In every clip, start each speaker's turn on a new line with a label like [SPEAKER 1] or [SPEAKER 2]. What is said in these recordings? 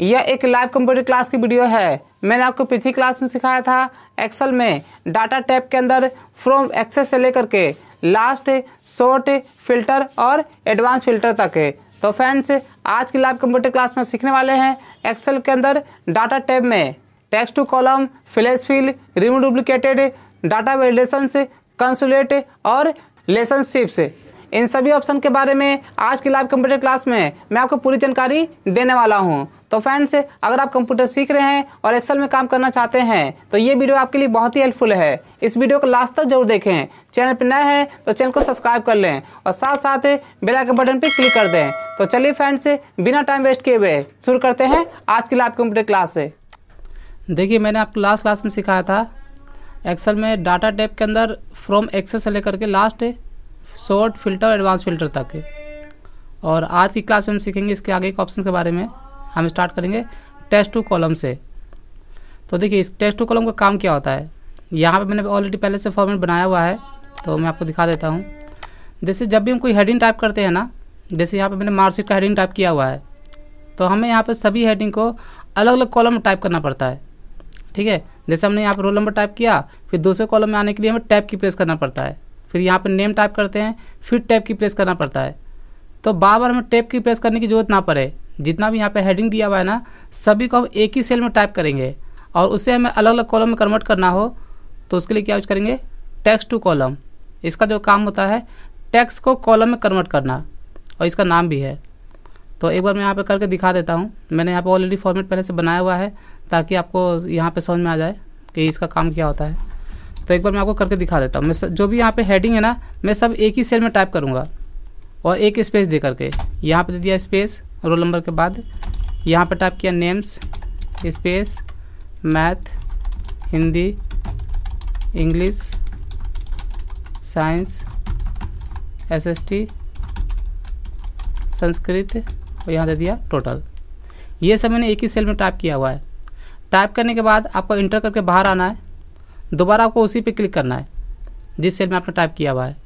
[SPEAKER 1] यह एक live computer class की वीडियो है मैंने आपको पिछली क्लास में सिखाया था एक्सेल में डाटा टैप के अंदर फ्रॉम एक्सेस से लेकर के लास्ट शॉर्ट फिल्टर और एडवांस फिल्टर तक है तो फ्रेंड्स आज की लाइव कंप्यूटर क्लास में सीखने वाले हैं एक्सेल के अंदर डाटा टैब में text to column flash fill remove duplicated data validations consolidate और लेसनशिप्स इन सभी ऑप्शन के बारे में आज की लाइव कंप्यूटर क्लास में मैं आपको पूरी जानकारी देने वाला हूँ तो फ्रेंड्स अगर आप कंप्यूटर सीख रहे हैं और एक्सेल में काम करना चाहते हैं तो ये वीडियो आपके लिए बहुत ही हेल्पफुल है इस वीडियो को लास्ट तक जरूर देखें चैनल पर नए हैं तो चैनल को सब्सक्राइब कर लें और साथ साथ बेल के बटन पर क्लिक कर दें तो चलिए फ्रेंड्स बिना टाइम वेस्ट किए हुए शुरू करते हैं आज की लाइव कंप्यूटर क्लास से देखिए मैंने आपको लास्ट क्लास में सिखाया था एक्सेल में डाटा टैप के अंदर फ्रॉम एक्सेल से लेकर के लास्ट शॉर्ट फिल्टर और एडवांस फिल्टर तक और आज की क्लास में हम सीखेंगे इसके आगे के ऑप्शन के बारे में हम स्टार्ट करेंगे टेस्ट टू कॉलम से तो देखिए इस टेस्ट टू कॉलम का काम क्या होता है यहाँ पे मैंने ऑलरेडी पहले से फॉर्मेट बनाया हुआ है तो मैं आपको दिखा देता हूँ जैसे जब भी हम कोई हेडिंग टाइप करते हैं ना जैसे यहाँ पर मैंने मार्कशीट का हेडिंग टाइप किया हुआ है तो हमें यहाँ पर सभी हेडिंग को अलग अलग कॉलम टाइप करना पड़ता है ठीक है जैसे हमने यहाँ पर रोल नंबर टाइप किया फिर दूसरे कॉलम में आने के लिए हमें टैप की प्रेस करना पड़ता है फिर यहाँ पर नेम टाइप करते हैं फिर टैप की प्रेस करना पड़ता है तो बार बार हमें टैप की प्रेस करने की जरूरत ना पड़े जितना भी यहाँ पे हेडिंग दिया हुआ है ना सभी को हम एक ही सेल में टाइप करेंगे और उसे हमें अलग अलग कॉलम में कन्वर्ट करना हो तो उसके लिए क्या यूज करेंगे टैक्स टू कॉलम इसका जो काम होता है टैक्स को कॉलम में कन्वर्ट करना और इसका नाम भी है तो एक बार मैं यहाँ पे करके दिखा देता हूँ मैंने यहाँ पे ऑलरेडी फॉर्मेट पहले से बनाया हुआ है ताकि आपको यहाँ पे समझ में आ जाए कि इसका काम क्या होता है तो एक बार मैं आपको करके दिखा देता हूँ मैं जो भी यहाँ पे हेडिंग है ना मैं सब एक ही सेल में टाइप करूँगा और एक स्पेस दे करके यहाँ पे दे दिया स्पेस रोल नंबर के बाद यहाँ पे टाइप किया names space math Hindi English science टी संस्कृत और यहाँ दे दिया टोटल ये सब मैंने एक ही सेल में टाइप किया हुआ है टाइप करने के बाद आपको इंटर करके बाहर आना है दोबारा आपको उसी पे क्लिक करना है जिस सेल में आपने टाइप किया हुआ है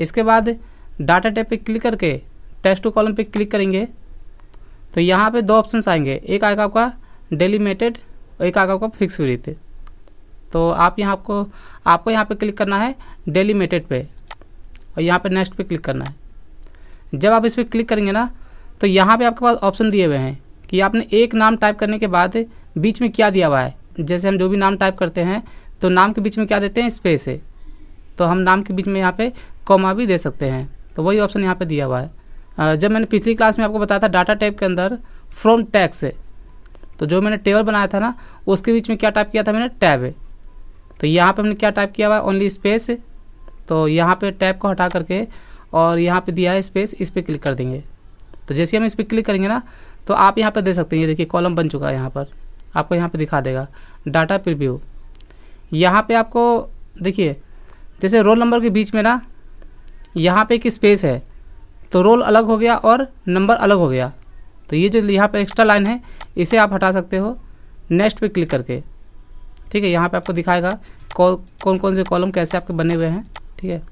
[SPEAKER 1] इसके बाद डाटा टैप पे क्लिक करके टेक्स्ट टू कॉलम पे क्लिक करेंगे तो यहाँ पे दो ऑप्शंस आएंगे एक आएगा आपका डेलीमेटेड और एक आएगा आपका फिक्स विथ तो आप यहाँ आपको आपको यहाँ पर क्लिक करना है डेलीमेटेड पर और यहाँ पर नेक्स्ट पर क्लिक करना है जब आप इस पर क्लिक करेंगे ना तो यहाँ पर आपके पास ऑप्शन दिए हुए हैं कि आपने एक नाम टाइप करने के बाद बीच में क्या दिया हुआ है जैसे हम जो भी नाम टाइप करते हैं तो नाम के बीच में क्या देते हैं स्पेस है तो हम नाम के बीच में यहाँ पे कॉमा भी दे सकते हैं तो वही ऑप्शन यहाँ पे दिया हुआ है जब मैंने पिछली क्लास में आपको बताया था डाटा टाइप के अंदर फ्रॉम टैक्स है तो जो मैंने टेबल बनाया था ना उसके बीच में क्या टाइप किया था मैंने टैब है तो यहाँ पर हमने क्या टाइप किया हुआ है ओनली स्पेस तो यहाँ पर टैब को हटा करके और यहाँ पर दिया है स्पेस इस पर क्लिक कर देंगे तो जैसे हम इस पर क्लिक करेंगे ना तो आप यहाँ पर दे सकते हैं ये देखिए कॉलम बन चुका है यहाँ पर आपको यहाँ पे दिखा देगा डाटा प्रिव्यू यहाँ पे आपको देखिए जैसे रोल नंबर के बीच में ना यहाँ पे एक स्पेस है तो रोल अलग हो गया और नंबर अलग हो गया तो ये जो यहाँ पे एक्स्ट्रा लाइन है इसे आप हटा सकते हो नेक्स्ट पे क्लिक करके ठीक है यहाँ पे आपको दिखाएगा कौन कौन से कॉलम कैसे आपके बने हुए हैं ठीक है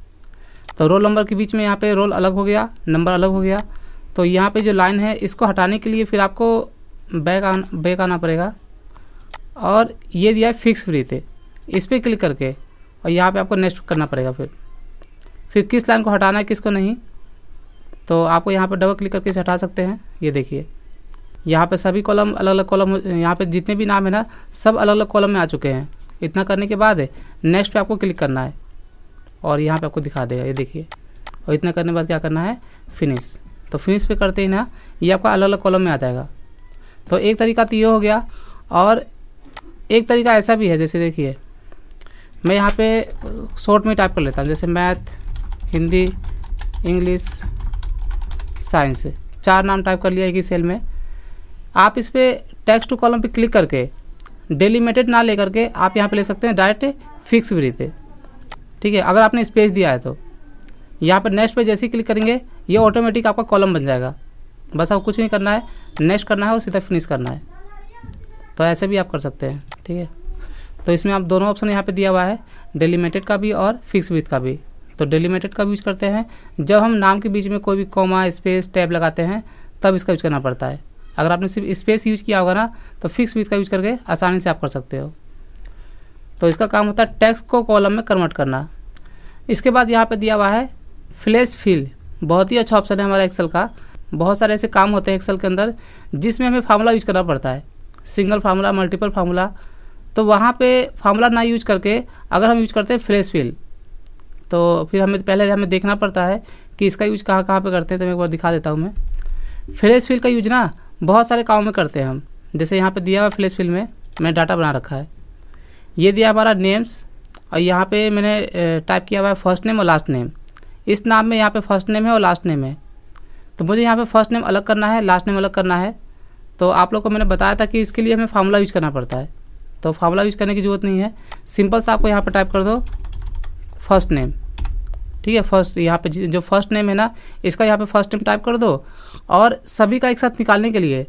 [SPEAKER 1] तो रोल नंबर के बीच में यहाँ पर रोल अलग हो गया नंबर अलग हो गया तो यहाँ पर जो लाइन है इसको हटाने के लिए फिर आपको बैक आना बैक आना पड़ेगा और ये दिया है फिक्स फ्री थे इस पर क्लिक करके और यहाँ पे आपको नेक्स्ट करना पड़ेगा फिर फिर किस लाइन को हटाना है किसको नहीं तो आपको यहाँ पर डबल क्लिक करके इसे हटा सकते हैं ये देखिए यहाँ पे सभी कॉलम अलग अलग कॉलम यहाँ पे जितने भी नाम है ना सब अलग अलग कॉलम में आ चुके हैं इतना करने के बाद नेक्स्ट पर आपको क्लिक करना है और यहाँ पर आपको दिखा देगा ये देखिए और इतना करने के बाद क्या करना है फिनिश तो फिनिश पे करते ही ना ये आपका अलग अलग कॉलम में आ जाएगा तो एक तरीका तो ये हो गया और एक तरीका ऐसा भी है जैसे देखिए मैं यहाँ पे शॉर्ट uh, में टाइप कर लेता हूँ जैसे मैथ हिंदी इंग्लिश साइंस चार नाम टाइप कर लिया एक ही सेल में आप इस पर टेक्स्ट टू कॉलम पे क्लिक करके डेलीमेटेड ना ले करके आप यहाँ पे ले सकते हैं डायरेक्ट फिक्स भी रहते ठीक है अगर आपने स्पेस दिया है तो यहाँ पर नेक्स्ट पे जैसे ही क्लिक करेंगे ये ऑटोमेटिक आपका कॉलम बन जाएगा बस आपको कुछ नहीं करना है नेक्स्ट करना है और सीधा फिनिश करना है तो ऐसे भी आप कर सकते हैं ठीक है तो इसमें आप दोनों ऑप्शन यहाँ पे दिया हुआ है डेलीमेटेड का भी और फिक्स विथ का भी तो डेलीमेटेड का भी यूज करते हैं जब हम नाम के बीच में कोई भी कॉमा स्पेस टैब लगाते हैं तब इसका यूज करना पड़ता है अगर आपने सिर्फ स्पेस यूज किया होगा ना तो फिक्स विथ का यूज करके आसानी से आप कर सकते हो तो इसका काम होता है टैक्स को कॉलम में कन्वर्ट करना इसके बाद यहाँ पर दिया हुआ है फ्लैश फिल बहुत ही अच्छा ऑप्शन है हमारा एक्सेल का बहुत सारे ऐसे काम होते हैं एक्सेल के अंदर जिसमें हमें फार्मूला यूज करना पड़ता है सिंगल फार्मूला मल्टीपल फार्मूला तो वहाँ पे फार्मूला ना यूज करके अगर हम यूज करते हैं फ्रेश फिल तो फिर हमें पहले हमें देखना पड़ता है कि इसका यूज कहाँ कहाँ पे करते हैं तो मैं एक बार दिखा देता हूँ मैं फ्रेश फिल का यूज ना बहुत सारे काम में करते हैं हम जैसे यहाँ पे दिया हुआ फ्रेश फिल में मैंने डाटा बना रखा है ये दिया हमारा नेम्स और यहाँ पे मैंने टाइप किया हुआ है फर्स्ट नेम और लास्ट नेम इस नाम में यहाँ पे फर्स्ट नेम है और लास्ट नेम है तो मुझे यहाँ पे फर्स्ट नेम अलग करना है लास्ट नेम अलग करना है तो आप लोग को मैंने बताया था कि इसके लिए हमें फार्मूला यूज करना पड़ता है तो फावला यूज करने की ज़रूरत नहीं है सिंपल सा आपको यहाँ पर टाइप कर दो फर्स्ट नेम ठीक है फर्स्ट यहाँ पे जो फर्स्ट नेम है ना इसका यहाँ पे फर्स्ट नेम टाइप कर दो और सभी का एक साथ निकालने के लिए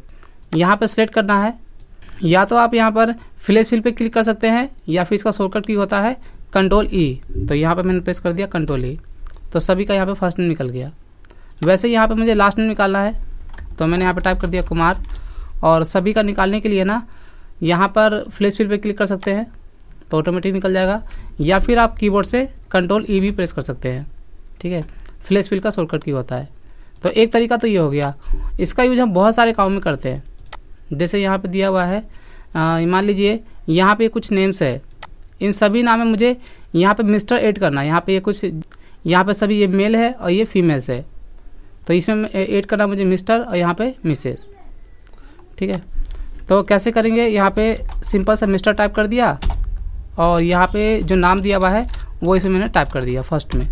[SPEAKER 1] यहाँ पे सेलेक्ट करना है या तो आप यहाँ पर फ्लेश फिल पे क्लिक कर सकते हैं या फिर इसका शॉर्टकट की होता है कंट्रोल ई e. तो यहाँ पे मैंने प्रेस कर दिया कंट्रोल ई e. तो सभी का यहाँ पे फर्स्ट नेम निकल गया वैसे यहाँ पर मुझे लास्ट नेम निकालना है तो मैंने यहाँ पर टाइप कर दिया कुमार और सभी का निकालने के लिए ना यहाँ पर फ्लैश फिल पे क्लिक कर सकते हैं तो ऑटोमेटिक निकल जाएगा या फिर आप कीबोर्ड से कंट्रोल ई e भी प्रेस कर सकते हैं ठीक है फ्लैश फिल का शॉर्टकट की होता है तो एक तरीका तो ये हो गया इसका यूज हम बहुत सारे काम में करते हैं जैसे यहाँ पे दिया हुआ है मान लीजिए यहाँ पे कुछ नेम्स है इन सभी नाम में मुझे यहाँ पे मिस्टर ऐड करना है यहाँ पे ये कुछ यहाँ पे सभी ये मेल है और ये फीमेल्स है तो इसमें ऐड करना मुझे मिस्टर और यहाँ पे मिसेस ठीक है तो कैसे करेंगे यहाँ पे सिंपल सा मिस्टर टाइप कर दिया और यहाँ पे जो नाम दिया हुआ है वो इसमें मैंने टाइप कर दिया फर्स्ट में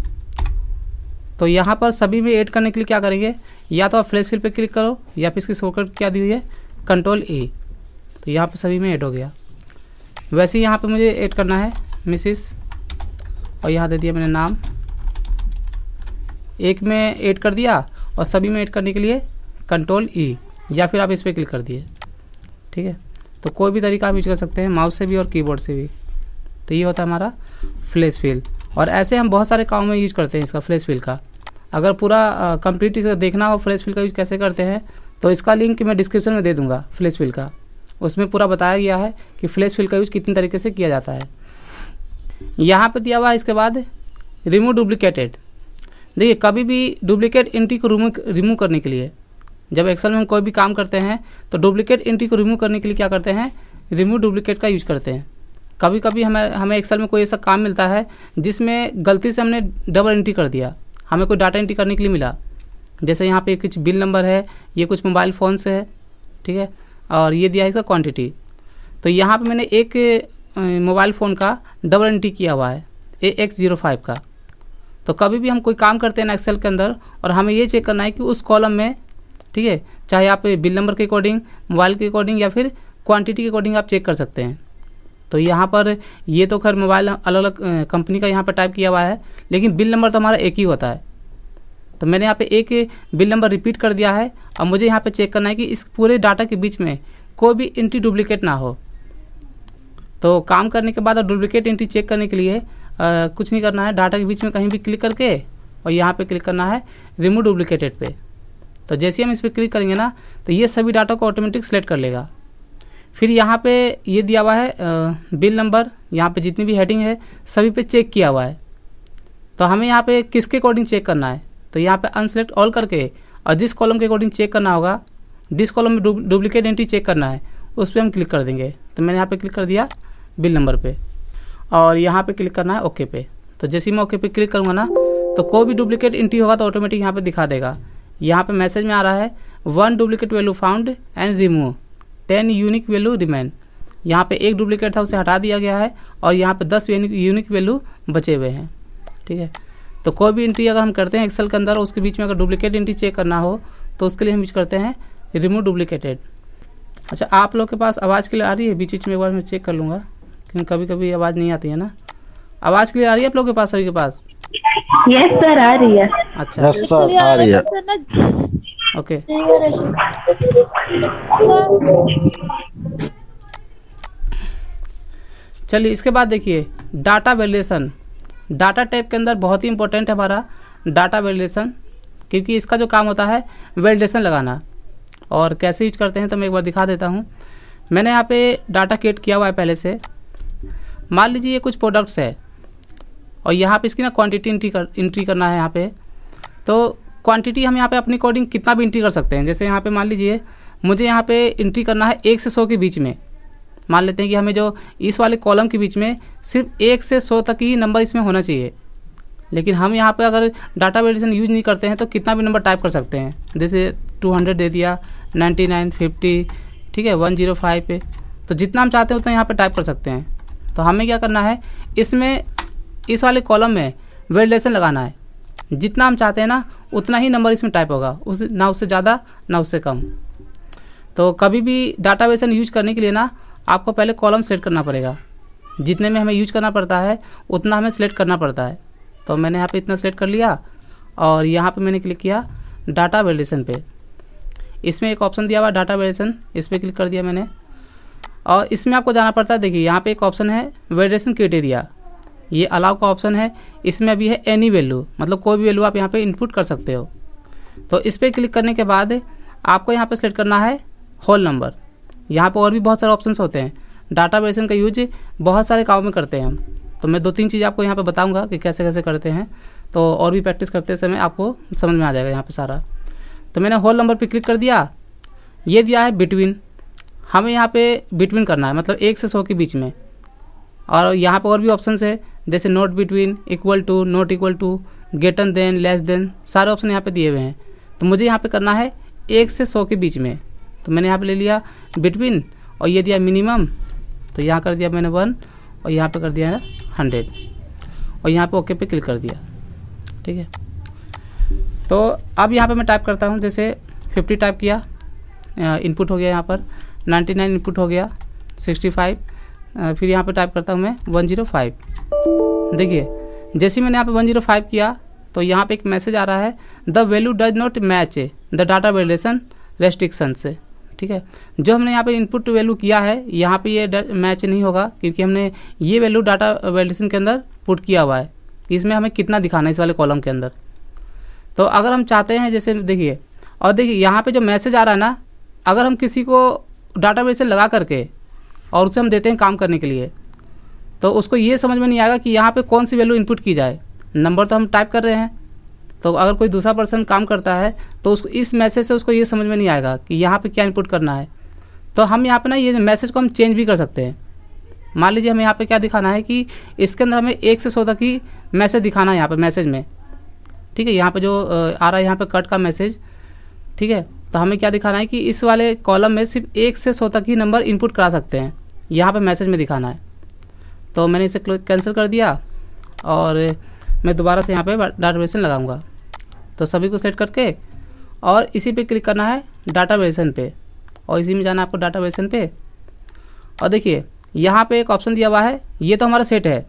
[SPEAKER 1] तो यहाँ पर सभी में ऐड करने के लिए क्या करेंगे या तो आप फ्लैश फिल पर क्लिक करो या फिर इसकी शॉर्टकट क्या दी हुई है कंट्रोल ए तो यहाँ पर सभी में ऐड हो गया वैसे ही यहाँ पर मुझे ऐड करना है मिसिस और यहाँ दे दिया मैंने नाम एक में ऐड कर दिया और सभी में ऐड करने के लिए कंट्रोल ई e, या फिर आप इस पर क्लिक कर दिए ठीक है तो कोई भी तरीका आप यूज कर सकते हैं माउस से भी और कीबोर्ड से भी तो ये होता है हमारा फ्लैश फिल और ऐसे हम बहुत सारे काम में यूज करते हैं इसका फ्लैश फिल का अगर पूरा कंप्लीट इसका देखना हो फ्लैश फिल का यूज कैसे करते हैं तो इसका लिंक मैं डिस्क्रिप्शन में दे दूंगा फ्लैश फिल का उसमें पूरा बताया गया है कि फ्लैश फिल का यूज कितने तरीके से किया जाता है यहाँ पर दिया हुआ है इसके बाद रिमूव डुप्लीकेटेड देखिए कभी भी डुप्लिकेट एंट्री को रिमूव करने के लिए जब एक्सेल में हम कोई भी काम करते हैं तो डुप्लीकेट एंट्री को रिमूव करने के लिए क्या करते हैं रिमूव डुप्लीकेट का यूज करते हैं कभी कभी हमें हमें एक्सेल में कोई ऐसा काम मिलता है जिसमें गलती से हमने डबल एंट्री कर दिया हमें कोई डाटा एंट्री करने के लिए मिला जैसे यहाँ पे कुछ बिल नंबर है ये कुछ मोबाइल फ़ोन से है ठीक है और ये दिया है इसका क्वांटिटी तो यहाँ पे मैंने एक मोबाइल फ़ोन का डबल एंट्री किया हुआ है ए एक्स ज़ीरो फाइव का तो कभी भी हम कोई काम करते हैं ना एक्सेल के अंदर और हमें ये चेक करना है कि उस कॉलम में ठीक है चाहे आप बिल नंबर के अकॉर्डिंग मोबाइल के अकॉर्डिंग या फिर क्वांटिटी के अकॉर्डिंग आप चेक कर सकते हैं तो यहाँ पर ये तो खैर मोबाइल अलग अलग कंपनी का यहाँ पर टाइप किया हुआ है लेकिन बिल नंबर तो हमारा एक ही होता है तो मैंने यहाँ पे एक बिल नंबर रिपीट कर दिया है अब मुझे यहाँ पे चेक करना है कि इस पूरे डाटा के बीच में कोई भी एंट्री डुप्लीकेट ना हो तो काम करने के बाद और डुप्लीकेट एंट्री चेक करने के लिए आ, कुछ नहीं करना है डाटा के बीच में कहीं भी क्लिक करके और यहाँ पे क्लिक करना है रिमूव डुप्लीकेटेड पे तो जैसे हम इस पर क्लिक करेंगे ना तो ये सभी डाटा को ऑटोमेटिक सेलेक्ट कर लेगा फिर यहाँ पे ये दिया हुआ है बिल नंबर यहाँ पे जितनी भी हेडिंग है सभी पे चेक किया हुआ है तो हमें यहाँ पे किसके अकॉर्डिंग चेक करना है तो यहाँ पे अनसेलेक्ट ऑल करके और जिस कॉलम के अकॉर्डिंग चेक करना होगा जिस कॉलम में डुप्लीकेट एंट्री चेक करना है उस पर हम क्लिक कर देंगे तो मैंने यहाँ पर क्लिक कर दिया बिल नंबर पर और यहाँ पर क्लिक करना है ओके पे तो जैसे मैं ओके पे क्लिक करूँगा ना तो कोई भी डुप्लीकेट एंट्री होगा तो ऑटोमेटिक यहाँ पर दिखा देगा यहाँ पे मैसेज में आ रहा है one duplicate value found and remove ten unique value remain यहाँ पे एक डुप्लीकेट था उसे हटा दिया गया है और यहाँ पे दस यूनिक वैल्यू बचे हुए हैं ठीक है तो कोई भी एंट्री अगर हम करते हैं एक्सेल के अंदर उसके बीच में अगर डुप्लीकेट एंट्री चेक करना हो तो उसके लिए हम यूज करते हैं रिमूव डुप्लीकेटेड अच्छा आप लोग के पास आवाज़ के लिए आ रही है बीच बीच में एक बार मैं चेक कर लूँगा क्योंकि कभी कभी आवाज़ नहीं आती है ना आवाज़ के लिए आ रही है आप लोग के पास सभी के पास यस सर आ रही है अच्छा यस सर आ रही है ओके चलिए इसके बाद देखिए डाटा वेलिडेशन डाटा टाइप के अंदर बहुत ही इंपॉर्टेंट है हमारा डाटा वेलिडेशन क्योंकि इसका जो काम होता है वेलडेशन लगाना और कैसे यूज करते हैं तो मैं एक बार दिखा देता हूँ मैंने यहाँ पे डाटा क्रिएट किया हुआ है पहले से मान लीजिए ये कुछ प्रोडक्ट्स है और यहाँ पे इसकी ना क्वांटिटी एंट्री कर इंट्री करना है यहाँ पे तो क्वांटिटी हम यहाँ पे अपने अकॉर्डिंग कितना भी इंट्री कर सकते हैं जैसे यहाँ पे मान लीजिए मुझे यहाँ पे इंट्री करना है एक से सौ के बीच में मान लेते हैं कि हमें जो इस वाले कॉलम के बीच में सिर्फ एक से सौ तक ही नंबर इसमें होना चाहिए लेकिन हम यहाँ पर अगर डाटा वेडिशन यूज नहीं करते हैं तो कितना भी नंबर टाइप कर सकते हैं जैसे टू दे दिया नाइन्टी नाइन ठीक है वन पे तो जितना हम चाहते हैं उतना यहाँ पर टाइप कर सकते हैं तो हमें क्या करना है इसमें इस वाले कॉलम में वेरिलेशन लगाना है जितना हम चाहते हैं ना उतना ही नंबर इसमें टाइप होगा उस ना उससे ज़्यादा ना उससे कम तो कभी भी डाटा वेसन यूज करने के लिए ना आपको पहले कॉलम सेलेक्ट करना पड़ेगा जितने में हमें यूज करना पड़ता है उतना हमें सेलेक्ट करना पड़ता है तो मैंने यहाँ पे इतना सेलेक्ट कर लिया और यहाँ पे मैंने क्लिक किया डाटा वेलेशन पे इसमें एक ऑप्शन दिया हुआ डाटा वेलेशन इस पर क्लिक कर दिया मैंने और इसमें आपको जाना पड़ता है देखिए यहाँ पर एक ऑप्शन है वेलेशन क्रिटेरिया ये अलाउ का ऑप्शन है इसमें अभी है एनी वैल्यू मतलब कोई भी वैल्यू आप यहाँ पे इनपुट कर सकते हो तो इस पर क्लिक करने के बाद आपको यहाँ पे सेलेक्ट करना है होल नंबर यहाँ पे और भी बहुत सारे ऑप्शन होते हैं डाटा बेसन का यूज बहुत सारे कामों में करते हैं हम तो मैं दो तीन चीज़ आपको यहाँ पर बताऊँगा कि कैसे कैसे करते हैं तो और भी प्रैक्टिस करते समय आपको समझ में आ जाएगा यहाँ पर सारा तो मैंने होल नंबर पर क्लिक कर दिया ये दिया है बिटवीन हमें यहाँ पे बिटवीन करना है मतलब एक से सौ के बीच में और यहाँ पे और भी ऑप्शन है जैसे not between equal to not equal to greater than less than सारे ऑप्शन यहाँ पे दिए हुए हैं तो मुझे यहाँ पे करना है एक से सौ के बीच में तो मैंने यहाँ पे ले लिया बिटवीन और ये दिया मिनिमम तो यहाँ कर दिया मैंने वन और यहाँ पे कर दिया है हंड्रेड और यहाँ पे ओके पे क्लिक कर दिया ठीक है तो अब यहाँ पे मैं टाइप करता हूँ जैसे फिफ्टी टाइप किया इनपुट हो गया यहाँ पर नाइन्टी नाइन इनपुट हो गया सिक्सटी फाइव फिर यहाँ पे टाइप करता हूँ मैं वन जीरो फाइव देखिए जैसे मैंने यहाँ पे वन जीरो फाइव किया तो यहाँ पे एक मैसेज आ रहा है the value does not match a the data validation restriction से ठीक है जो हमने यहाँ पे इनपुट वैल्यू किया है यहाँ पे ये मैच नहीं होगा क्योंकि हमने ये वैल्यू डाटा वेलेशन के अंदर पुट किया हुआ है इसमें हमें कितना दिखाना है इस वाले कॉलम के अंदर तो अगर हम चाहते हैं जैसे देखिए और देखिए यहाँ पर जो मैसेज आ रहा है ना अगर हम किसी को डाटा बेस से लगा करके और उसे हम देते हैं काम करने के लिए तो उसको ये समझ में नहीं आएगा कि यहाँ पे कौन सी वैल्यू इनपुट की जाए नंबर तो हम टाइप कर रहे हैं तो अगर कोई दूसरा पर्सन काम करता है तो उसको इस मैसेज से उसको ये समझ में नहीं आएगा कि यहाँ पे क्या इनपुट करना है तो हम यहाँ पे ना ये मैसेज को हम चेंज भी कर सकते हैं मान लीजिए हमें यहाँ पे क्या दिखाना है कि इसके अंदर हमें एक से सौदा की ही मैसेज दिखाना है यहाँ पर मैसेज में ठीक है यहाँ पर जो आ रहा है यहाँ पर कट का मैसेज ठीक है तो हमें क्या दिखाना है कि इस वाले कॉलम में सिर्फ एक से सौ तक ही नंबर इनपुट करा सकते हैं यहाँ पर मैसेज में दिखाना है तो मैंने इसे कैंसिल कर दिया और मैं दोबारा से यहाँ पर डाटा वेरिएशन लगाऊँगा तो सभी को सेलेक्ट करके और इसी पे क्लिक करना है डाटा बेसन पे और इसी में जाना है आपको डाटा बेसन पे और देखिए यहाँ पे एक ऑप्शन दिया हुआ है ये तो हमारा सेट है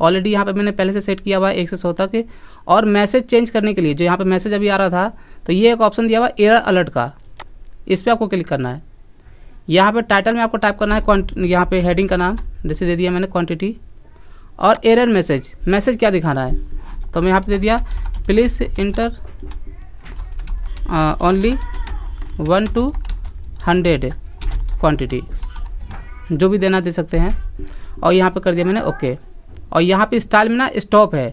[SPEAKER 1] ऑलरेडी यहाँ पे मैंने पहले से सेट किया हुआ है एक से सौ तक और मैसेज चेंज करने के लिए जो यहाँ पे मैसेज अभी आ रहा था तो ये एक ऑप्शन दिया हुआ है एयर अलर्ट का इस पर आपको क्लिक करना है यहाँ पे टाइटल में आपको टाइप करना है यहाँ पर हेडिंग का नाम जैसे दे दिया मैंने क्वांटिटी और एरर मैसेज मैसेज क्या दिखा रहा है तो मैं यहाँ पे दे दिया please enter only one to hundred quantity जो भी देना दे सकते हैं और यहाँ पे कर दिया मैंने ओके और यहाँ पे स्टाइल में ना स्टॉप है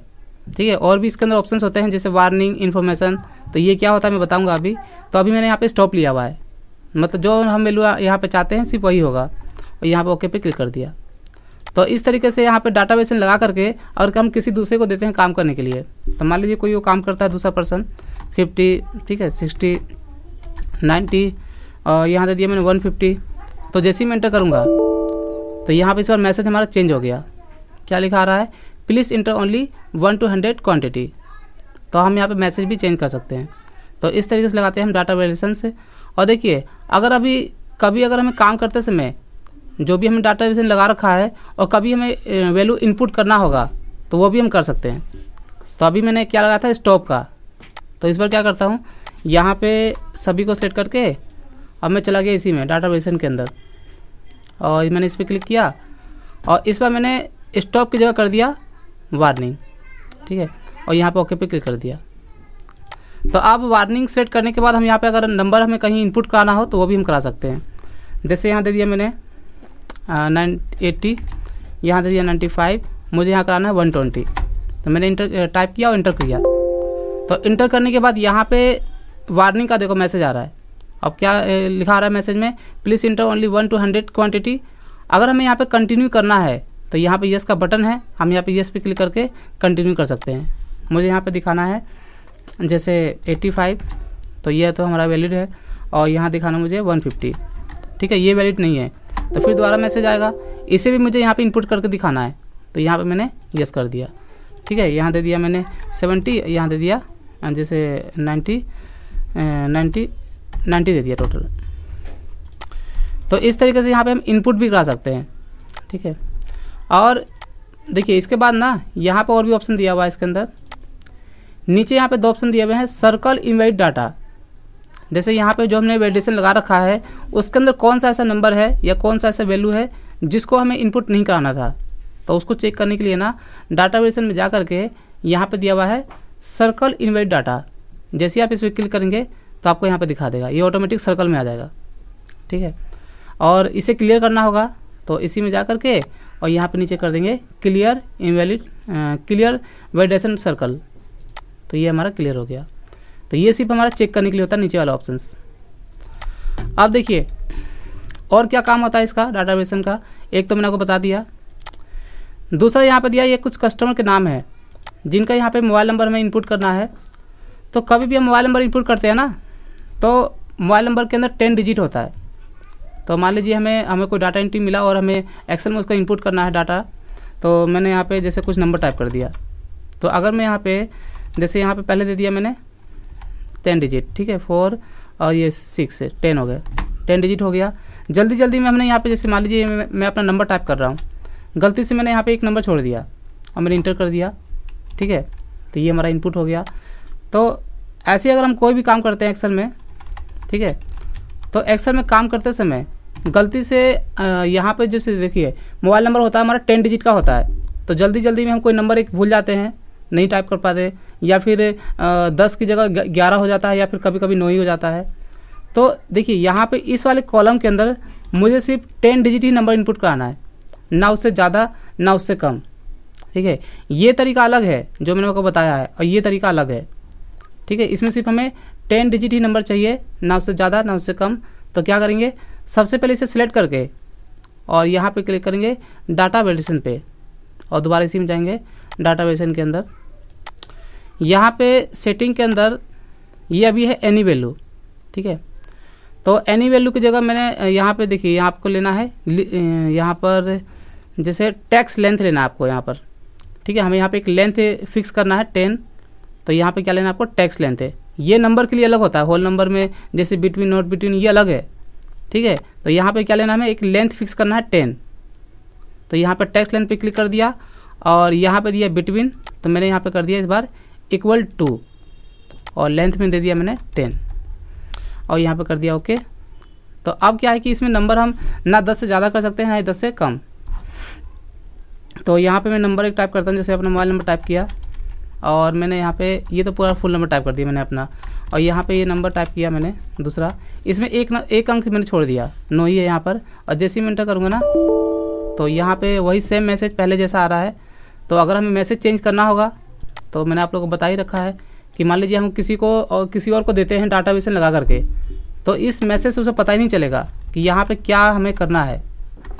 [SPEAKER 1] ठीक है और भी इसके अंदर ऑप्शंस होते हैं जैसे वार्निंग इन्फॉर्मेशन तो ये क्या होता है मैं बताऊँगा अभी तो अभी मैंने यहाँ पे स्टॉप लिया हुआ है मतलब जो हम वैल्यू यहाँ पे चाहते हैं सिर्फ वही होगा और यहाँ पे ओके पे क्लिक कर दिया तो इस तरीके से यहाँ पे डाटा बेसन लगा करके और हम किसी दूसरे को देते हैं काम करने के लिए तो मान लीजिए कोई वो काम करता है दूसरा पर्सन फिफ्टी ठीक है सिक्सटी नाइन्टी और यहाँ दे दिया मैंने वन फिफ्टी तो जैसे ही मैं इंटर करूँगा तो यहाँ पर इस बार मैसेज हमारा चेंज हो गया क्या लिखा आ रहा है please enter only one to hundred quantity तो हम यहाँ पर मैसेज भी चेंज कर सकते हैं तो इस तरीके से लगाते हैं हम डाटा वेलेशन से और देखिए अगर अभी कभी अगर हमें काम करते समय जो भी हमें डाटा बेस लगा रखा है और कभी हमें वैल्यू इनपुट करना होगा तो वो भी हम कर सकते हैं तो अभी मैंने क्या लगाया था स्टॉप का तो इस बार क्या करता हूँ यहाँ पे सभी को सेट करके अब मैं चला गया इसी में डाटा बेसन के अंदर और मैंने इस पर क्लिक किया और इस बार मैंने स्टॉप की जगह कर दिया वार्निंग ठीक है और यहाँ पर ओके पे क्लिक कर दिया तो अब वार्निंग सेट करने के बाद हम यहाँ पे अगर नंबर हमें कहीं इनपुट कराना हो तो वो भी हम करा सकते हैं जैसे यहाँ दे दिया मैंने नाइन एट्टी यहाँ दे दिया नाइन्टी फाइव मुझे यहाँ कराना है वन ट्वेंटी तो मैंने इंटर टाइप किया और इंटर किया तो इंटर करने के बाद यहाँ पे वार्निंग का देखो मैसेज आ रहा है अब क्या लिखा रहा है मैसेज में please enter only one to hundred quantity अगर हमें यहाँ पर कंटिन्यू करना है तो यहाँ पर यस का बटन है हम यहाँ पर यस पे क्लिक करके कंटिन्यू कर सकते हैं मुझे यहाँ पर दिखाना है जैसे 85 तो ये तो हमारा वैलिड है और यहाँ दिखाना मुझे 150 ठीक है ये वैलिड नहीं है
[SPEAKER 2] तो फिर दोबारा मैसेज आएगा
[SPEAKER 1] इसे भी मुझे यहाँ पे इनपुट करके दिखाना है तो यहाँ पे मैंने यस कर दिया ठीक है यहाँ दे दिया मैंने 70 यहाँ दे दिया जैसे 90 90 90 दे दिया टोटल तो इस तरीके से यहाँ पर हम इनपुट भी करा सकते हैं ठीक है और देखिए इसके बाद ना यहाँ पर और भी ऑप्शन दिया हुआ है इसके अंदर नीचे यहाँ पे दो ऑप्शन दिए हुए हैं सर्कल इनवाइट डाटा जैसे यहाँ पे जो हमने वेडिएशन लगा रखा है उसके अंदर कौन सा ऐसा नंबर है या कौन सा ऐसा वैल्यू है जिसको हमें इनपुट नहीं कराना था तो उसको चेक करने के लिए ना डाटा वेरिएशन में जा करके यहाँ पर दिया हुआ है सर्कल इन्वाइट डाटा जैसे आप इस पर क्लिक करेंगे तो आपको यहाँ पर दिखा देगा ये ऑटोमेटिक सर्कल में आ जाएगा ठीक है और इसे क्लियर करना होगा तो इसी में जा करके और यहाँ पे नीचे कर देंगे clear invalid clear validation circle तो ये हमारा क्लियर हो गया तो ये सिर्फ हमारा चेक करने के लिए होता है नीचे वाला ऑप्शन आप देखिए और क्या काम होता है इसका डाटा बेसन का एक तो मैंने आपको बता दिया दूसरा यहाँ पर दिया ये कुछ कस्टमर के नाम है जिनका यहाँ पे मोबाइल नंबर हमें इनपुट करना है तो कभी भी हम मोबाइल नंबर इनपुट करते हैं ना तो मोबाइल नंबर के अंदर टेन डिजिट होता है तो मान लीजिए हमें हमें कोई डाटा एंट्री मिला और हमें एक्सेल में उसको इनपुट करना है डाटा तो मैंने यहाँ पे जैसे कुछ नंबर टाइप कर दिया तो अगर मैं यहाँ पे जैसे यहाँ पे पहले दे दिया मैंने टेन डिजिट ठीक है फोर और ये सिक्स टेन हो गया टेन डिजिट हो गया जल्दी जल्दी में हमने यहाँ पे जैसे मान लीजिए मैं अपना नंबर टाइप कर रहा हूँ गलती से मैंने यहाँ पे एक नंबर छोड़ दिया और मैंने इंटर कर दिया ठीक है तो ये हमारा इनपुट हो गया तो ऐसे अगर हम कोई भी काम करते हैं एक्सल में ठीक है तो एक्सल में काम करते समय गलती से यहाँ पर जैसे देखिए मोबाइल नंबर होता है हमारा टेन डिजिट का होता है तो जल्दी जल्दी में हम कोई नंबर एक भूल जाते हैं नहीं टाइप कर पाते या फिर दस की जगह ग्यारह हो जाता है या फिर कभी कभी नौ ही हो जाता है तो देखिए यहाँ पे इस वाले कॉलम के अंदर मुझे सिर्फ टेन डिजिट ही नंबर इनपुट कराना है ना उससे ज़्यादा ना उससे कम ठीक है ये तरीका अलग है जो मैंने आपको बताया है और ये तरीका अलग है ठीक है इसमें सिर्फ हमें टेन डिजिट ही नंबर चाहिए ना उससे ज़्यादा ना उससे कम तो क्या करेंगे सबसे पहले इसे सिलेक्ट करके और यहाँ पर क्लिक करेंगे डाटा वेडिसन पर और दोबारा इसी में जाएंगे डाटा बेसन के अंदर यहाँ पे सेटिंग के अंदर ये अभी है एनी वैल्यू ठीक है तो एनी वैल्यू की जगह मैंने यहाँ पे देखिए यहाँ आपको लेना है यहाँ पर जैसे टैक्स लेंथ लेना है आपको यहाँ पर ठीक है हमें यहाँ पे एक लेंथ फिक्स करना है टेन तो यहाँ पे क्या लेना है आपको टैक्स लेंथ है ये नंबर के लिए अलग होता है होल नंबर में जैसे बिटवीन नॉट बिटवीन ये अलग है ठीक है तो यहाँ पर क्या लेना है हमें एक लेंथ फिक्स करना है टेन तो यहाँ पर टैक्स लेंथ पर क्लिक कर दिया और यहाँ पे दिया बिटवीन तो मैंने यहाँ पे कर दिया इस बार इक्वल टू और लेंथ में दे दिया मैंने टेन और यहाँ पे कर दिया ओके तो अब क्या है कि इसमें नंबर हम ना दस से ज़्यादा कर सकते हैं ना दस से कम तो यहाँ पे मैं नंबर एक टाइप करता हूँ जैसे अपना मोबाइल नंबर टाइप किया और मैंने यहाँ पे ये तो पूरा फुल नंबर टाइप कर दिया मैंने अपना और यहाँ पे ये नंबर टाइप किया मैंने दूसरा इसमें एक न, एक अंक मैंने छोड़ दिया नो ही है यहाँ पर और जैसे ही मैं इंटर करूँगा ना तो यहाँ पे वही सेम मैसेज पहले जैसा आ रहा है तो अगर हमें मैसेज चेंज करना होगा तो मैंने आप लोग को बता ही रखा है कि मान लीजिए हम किसी को और किसी और को देते हैं डाटा बेसन लगा करके तो इस मैसेज से उसे पता ही नहीं चलेगा कि यहाँ पे क्या हमें करना है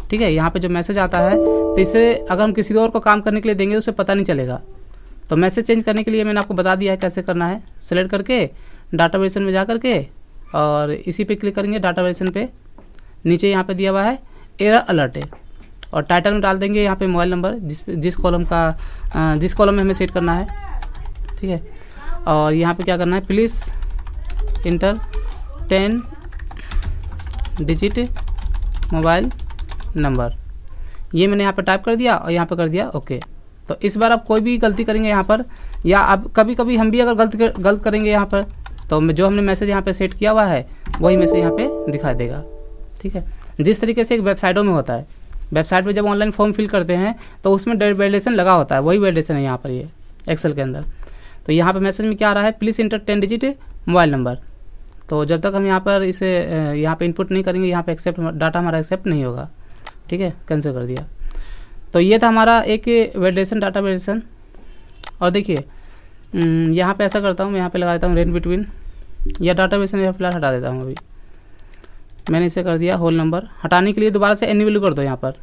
[SPEAKER 1] ठीक है यहाँ पे जो मैसेज आता है तो इसे अगर हम किसी और को काम करने के लिए देंगे तो उसे पता नहीं चलेगा तो मैसेज चेंज करने के लिए मैंने आपको बता दिया है कैसे करना है सेलेक्ट करके डाटा बेसन में जा करके और इसी पे क्लिक करेंगे डाटा बेसन पे नीचे यहाँ पे दिया हुआ है एरा अलर्ट है और टाइटल में डाल देंगे यहाँ पे मोबाइल नंबर जिस जिस कॉलम का जिस कॉलम में हमें सेट करना है ठीक है और यहाँ पे क्या करना है please enter ten digit mobile number ये मैंने यहाँ पर टाइप कर दिया और यहाँ पर कर दिया ओके तो इस बार आप कोई भी गलती करेंगे यहाँ पर या आप कभी कभी हम भी अगर गलत कर, गलत करेंगे यहाँ पर तो जो हमने मैसेज यहाँ पे सेट किया हुआ है वही मैसेज यहाँ पे दिखाई देगा ठीक है जिस तरीके से एक वेबसाइटों में होता है वेबसाइट पर जब ऑनलाइन फॉर्म फिल करते हैं तो उसमें वैलिडेशन लगा होता है वही वैलिडेशन है यहाँ पर ये एक्सेल के अंदर तो यहाँ पर मैसेज में क्या आ रहा है please enter ten digit mobile number तो जब तक हम यहाँ पर इसे यहाँ पे इनपुट नहीं करेंगे यहाँ पे एक्सेप्ट डाटा हमारा एक्सेप्ट नहीं होगा ठीक है कैंसिल कर दिया तो ये था हमारा एक वेलिडेशन डाटा वेलिडेशन और देखिए यहाँ पे ऐसा करता हूँ मैं यहाँ पे लगा देता हूँ रेन बिटवीन या डाटा बेसन या फिलहाल हटा देता हूँ अभी मैंने इसे कर दिया होल नंबर हटाने के लिए दोबारा से एनी वैल्यू कर दो यहाँ पर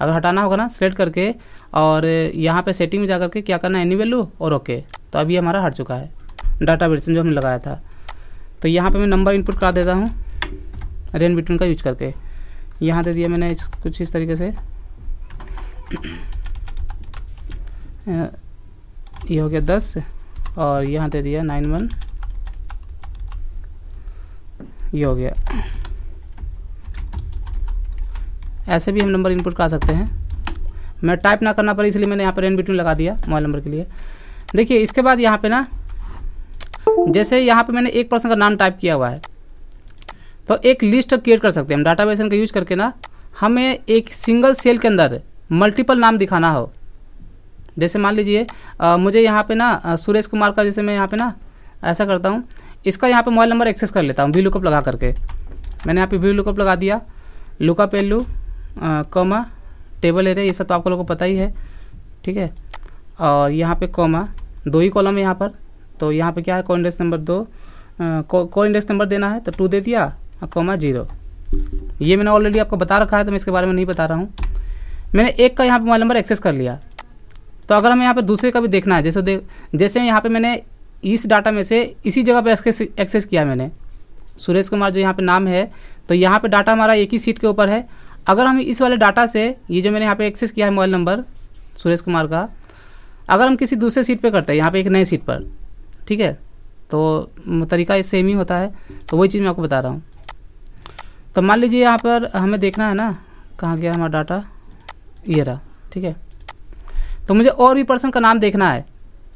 [SPEAKER 1] अगर हटाना होगा ना सेलेक्ट करके और यहाँ पे सेटिंग में जा करके क्या करना है एनी वैल्यू और ओके तो अभी हमारा हट चुका है डाटा वेरिएशन जो हमने लगाया था तो यहाँ पे मैं नंबर इनपुट करा देता हूँ रेन बिटवीन का यूज करके यहाँ दे दिया मैंने इस कुछ इस तरीके से ये हो गया दस और यहाँ दे दिया नाइन वन ये हो गया ऐसे भी हम नंबर इनपुट कर सकते हैं मैं टाइप ना करना पड़े इसलिए मैंने यहाँ पर एन बिटवीन लगा दिया मोबाइल नंबर के लिए देखिए इसके बाद यहाँ पे ना जैसे यहाँ पे मैंने एक पर्सन का नाम टाइप किया हुआ है तो एक लिस्ट क्रिएट कर सकते हैं हम डाटा बेसन का यूज करके ना हमें एक सिंगल सेल के अंदर मल्टीपल नाम दिखाना हो जैसे मान लीजिए मुझे यहाँ पर ना सुरेश कुमार का जैसे मैं यहाँ पर ना ऐसा करता हूँ इसका यहाँ पर मोबाइल नंबर एक्सेस कर लेता हूँ वी लुकअप लगा करके मैंने यहाँ पर वी लुकअप लगा दिया लुकअप एल्लू कॉमा टेबल एरे ये सब तो आप लोगों को पता ही है ठीक है और यहाँ पे कॉमा दो ही कॉलम है यहाँ पर तो यहाँ पे क्या है को इंडेक्स नंबर दो को इंडेक्स नंबर देना है तो टू दे दिया और कॉमा जीरो ये मैंने ऑलरेडी आपको बता रखा है तो मैं इसके बारे में नहीं बता रहा हूँ मैंने एक का यहाँ पर मोबाइल नंबर एक्सेस कर लिया तो अगर हमें यहाँ पर दूसरे का भी देखना है जैसे दे, जैसे यहाँ पर मैंने इस डाटा में से इसी जगह पर एक्सेस किया मैंने सुरेश कुमार जो यहाँ पर नाम है तो यहाँ पर डाटा हमारा एक ही सीट के ऊपर है अगर हम इस वाले डाटा से ये जो मैंने यहाँ पे एक्सेस किया है मोबाइल नंबर सुरेश कुमार का अगर हम किसी दूसरे सीट पे करते हैं यहाँ पे एक नए सीट पर ठीक है तो तरीका सेम ही होता है तो वही चीज़ मैं आपको बता रहा हूँ तो मान लीजिए यहाँ पर हमें देखना है ना कहाँ गया हमारा डाटा ये रहा ठीक है तो मुझे और भी पर्सन का नाम देखना है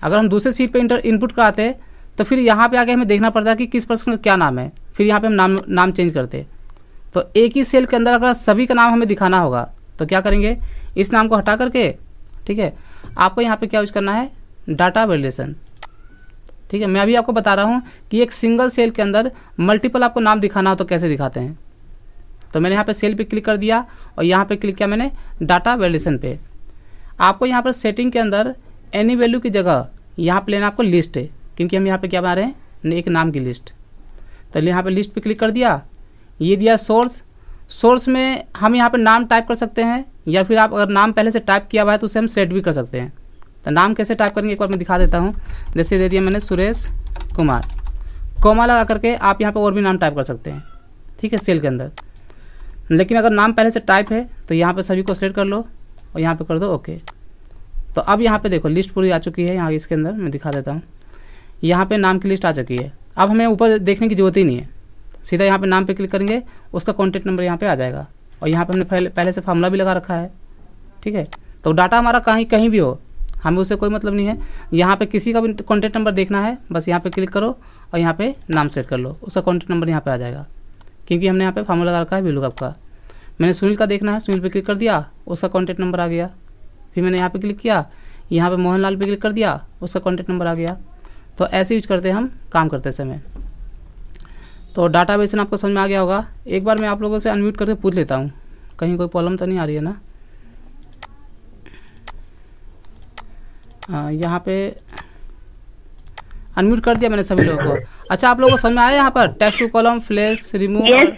[SPEAKER 1] अगर हम दूसरे सीट पर इंटर इनपुट कराते तो फिर यहाँ पर आके हमें देखना पड़ता है कि किस पर्सन का क्या नाम है फिर यहाँ पर हम नाम नाम चेंज करते हैं तो एक ही सेल के अंदर अगर सभी का नाम हमें दिखाना होगा तो क्या करेंगे इस नाम को हटा करके ठीक है आपको यहाँ पे क्या यूज करना है डाटा वेलेशन ठीक है मैं अभी आपको बता रहा हूँ कि एक सिंगल सेल के अंदर मल्टीपल आपको नाम दिखाना हो तो कैसे दिखाते हैं तो मैंने यहाँ पे सेल पे क्लिक कर दिया और यहाँ पे क्लिक किया मैंने डाटा वेलेशन पे आपको यहाँ पर सेटिंग के अंदर एनी वैल्यू की जगह यहाँ पर लेना आपको लिस्ट है क्योंकि हम यहाँ पर क्या बना रहे हैं एक नाम की लिस्ट तो यहाँ पर लिस्ट पर क्लिक कर दिया ये दिया सोर्स सोर्स में हम यहाँ पर नाम टाइप कर सकते हैं या फिर आप अगर नाम पहले से टाइप किया हुआ है तो उसे हम सेलेक्ट भी कर सकते हैं तो नाम कैसे टाइप करेंगे एक बार मैं दिखा देता हूँ जैसे दे दिया मैंने सुरेश कुमार कोमा लगा करके आप यहाँ पर और भी नाम टाइप कर सकते हैं ठीक है सेल के अंदर लेकिन अगर नाम पहले से टाइप है तो यहाँ पर सभी को सेलेक्ट कर लो और यहाँ पर कर दो ओके तो अब यहाँ पर देखो लिस्ट पूरी आ चुकी है यहाँ इसके अंदर मैं दिखा देता हूँ यहाँ पर नाम की लिस्ट आ चुकी है अब हमें ऊपर देखने की ज़रूरत ही नहीं है सीधा यहाँ पे नाम पे क्लिक करेंगे उसका कॉन्टैक्ट नंबर यहाँ पे आ जाएगा और यहाँ पे हमने पहले पहले से फॉर्मला भी लगा रखा है ठीक है तो डाटा हमारा कहीं कहीं भी हो हमें उसे कोई मतलब नहीं है यहाँ पे किसी का भी कॉन्टैक्ट नंबर देखना है बस यहाँ पे क्लिक करो और यहाँ पे नाम सेट कर लो उसका कॉन्टैक्ट नंबर यहाँ पे आ जाएगा क्योंकि हमने यहाँ पे फार्मूला लगा रखा है बिलुकअप का मैंने सुनील का देखना है सुनील पे क्लिक कर दिया उसका कॉन्टैक्ट नंबर आ गया फिर मैंने यहाँ पे क्लिक किया यहाँ पे मोहनलाल पे क्लिक कर दिया उसका कॉन्टैक्ट नंबर आ गया तो ऐसे यूज करते हम काम करते समय तो डाटा बेसन आपको समझ में आ गया होगा एक बार मैं आप लोगों से अनम्यूट करके पूछ लेता हूँ कहीं कोई प्रॉब्लम तो नहीं आ रही है ना हाँ, यहाँ पे अनम्यूट कर दिया मैंने सभी लोगों को अच्छा आप लोगों को समझ में आया यहाँ पर text to column flash remove yes